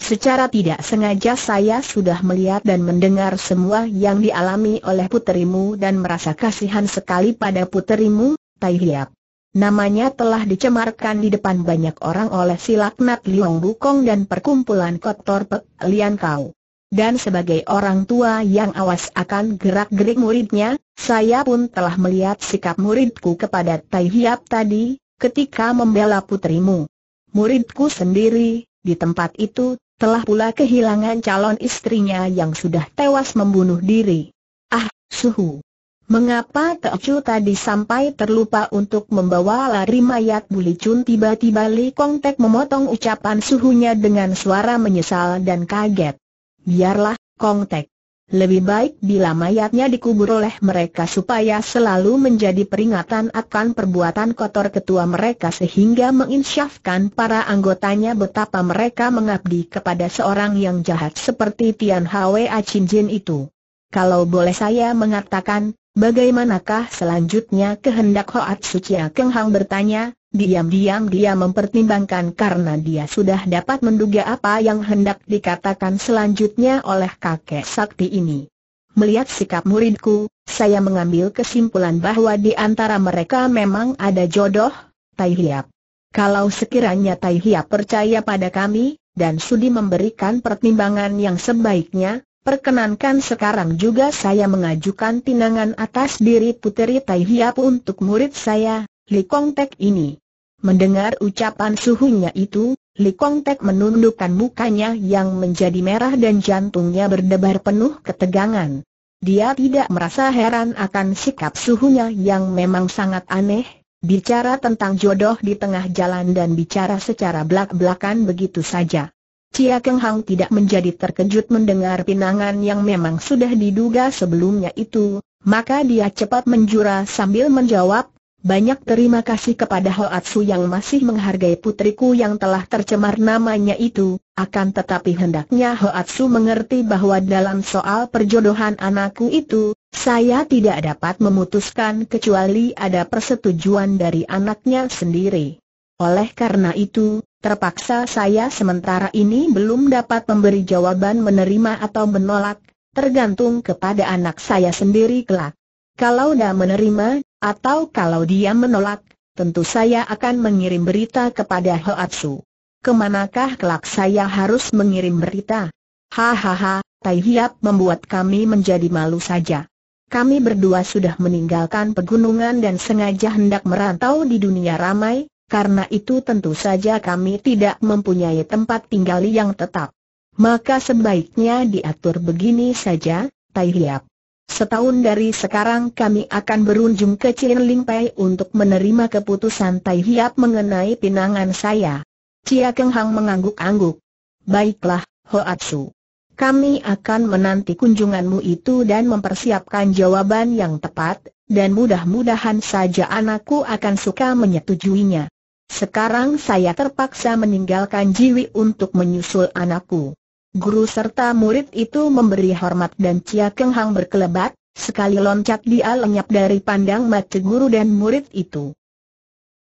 Secara tidak sengaja saya sudah melihat dan mendengar semua yang dialami oleh puterimu dan merasa kasihan sekali pada puterimu, Tai Hiap. Namanya telah dicemarkan di depan banyak orang oleh si laknat Liong Bukong dan perkumpulan kotor Pek Lian Kau. Dan sebagai orang tua yang awas akan gerak-gerik muridnya, saya pun telah melihat sikap muridku kepada Tai Hiap tadi, ketika membela putrimu. Muridku sendiri, di tempat itu, telah pula kehilangan calon istrinya yang sudah tewas membunuh diri. Ah, suhu. Mengapa Teocu tadi sampai terlupa untuk membawa lari mayat Licun tiba-tiba Li Kong Tek memotong ucapan suhunya dengan suara menyesal dan kaget. Biarlah, Kong Tek. Lebih baik bila mayatnya dikubur oleh mereka supaya selalu menjadi peringatan akan perbuatan kotor ketua mereka sehingga menginsyafkan para anggotanya betapa mereka mengabdi kepada seorang yang jahat seperti Tian Hwa Achin Jin itu. Kalau boleh saya mengatakan, bagaimanakah selanjutnya kehendak Hoat Suciakeng Keng Hang bertanya, Diam-diam dia mempertimbangkan karena dia sudah dapat menduga apa yang hendak dikatakan selanjutnya oleh kakek sakti ini. Melihat sikap muridku, saya mengambil kesimpulan bahwa di antara mereka memang ada jodoh, Tai Hiap. Kalau sekiranya Tai Hiap percaya pada kami, dan sudi memberikan pertimbangan yang sebaiknya, Perkenankan sekarang juga saya mengajukan tinangan atas diri puteri Tai Hiap untuk murid saya, Li Kong Tek ini. Mendengar ucapan suhunya itu, Li Kong Tek menundukkan mukanya yang menjadi merah dan jantungnya berdebar penuh ketegangan. Dia tidak merasa heran akan sikap suhunya yang memang sangat aneh, bicara tentang jodoh di tengah jalan dan bicara secara belak-belakan begitu saja. Cia Keng Hang tidak menjadi terkejut mendengar pinangan yang memang sudah diduga sebelumnya itu, maka dia cepat menjura sambil menjawab, banyak terima kasih kepada Hoatsu yang masih menghargai putriku yang telah tercemar namanya itu, akan tetapi hendaknya Hoatsu mengerti bahwa dalam soal perjodohan anakku itu, saya tidak dapat memutuskan kecuali ada persetujuan dari anaknya sendiri. Oleh karena itu, terpaksa saya sementara ini belum dapat memberi jawaban menerima atau menolak, tergantung kepada anak saya sendiri kelak. Kalau dah menerima, atau kalau dia menolak, tentu saya akan mengirim berita kepada Hoatsu. Kemanakah kelak saya harus mengirim berita? Hahaha, Tai Hiap membuat kami menjadi malu saja. Kami berdua sudah meninggalkan pegunungan dan sengaja hendak merantau di dunia ramai, karena itu tentu saja kami tidak mempunyai tempat tinggal yang tetap. Maka sebaiknya diatur begini saja, Tai Hiap. Setahun dari sekarang kami akan berunjung ke Cien Ling Pai untuk menerima keputusan Tai Hiap mengenai pinangan saya. Cia Keng Hang mengangguk-angguk. Baiklah, Ho Atsu. Kami akan menanti kunjunganmu itu dan mempersiapkan jawaban yang tepat, dan mudah-mudahan saja anakku akan suka menyetujuinya. Sekarang saya terpaksa meninggalkan Jiwi untuk menyusul anakku. Guru serta murid itu memberi hormat dan Cia Keng Hang berkelebat, sekali loncat dia lenyap dari pandang mata guru dan murid itu.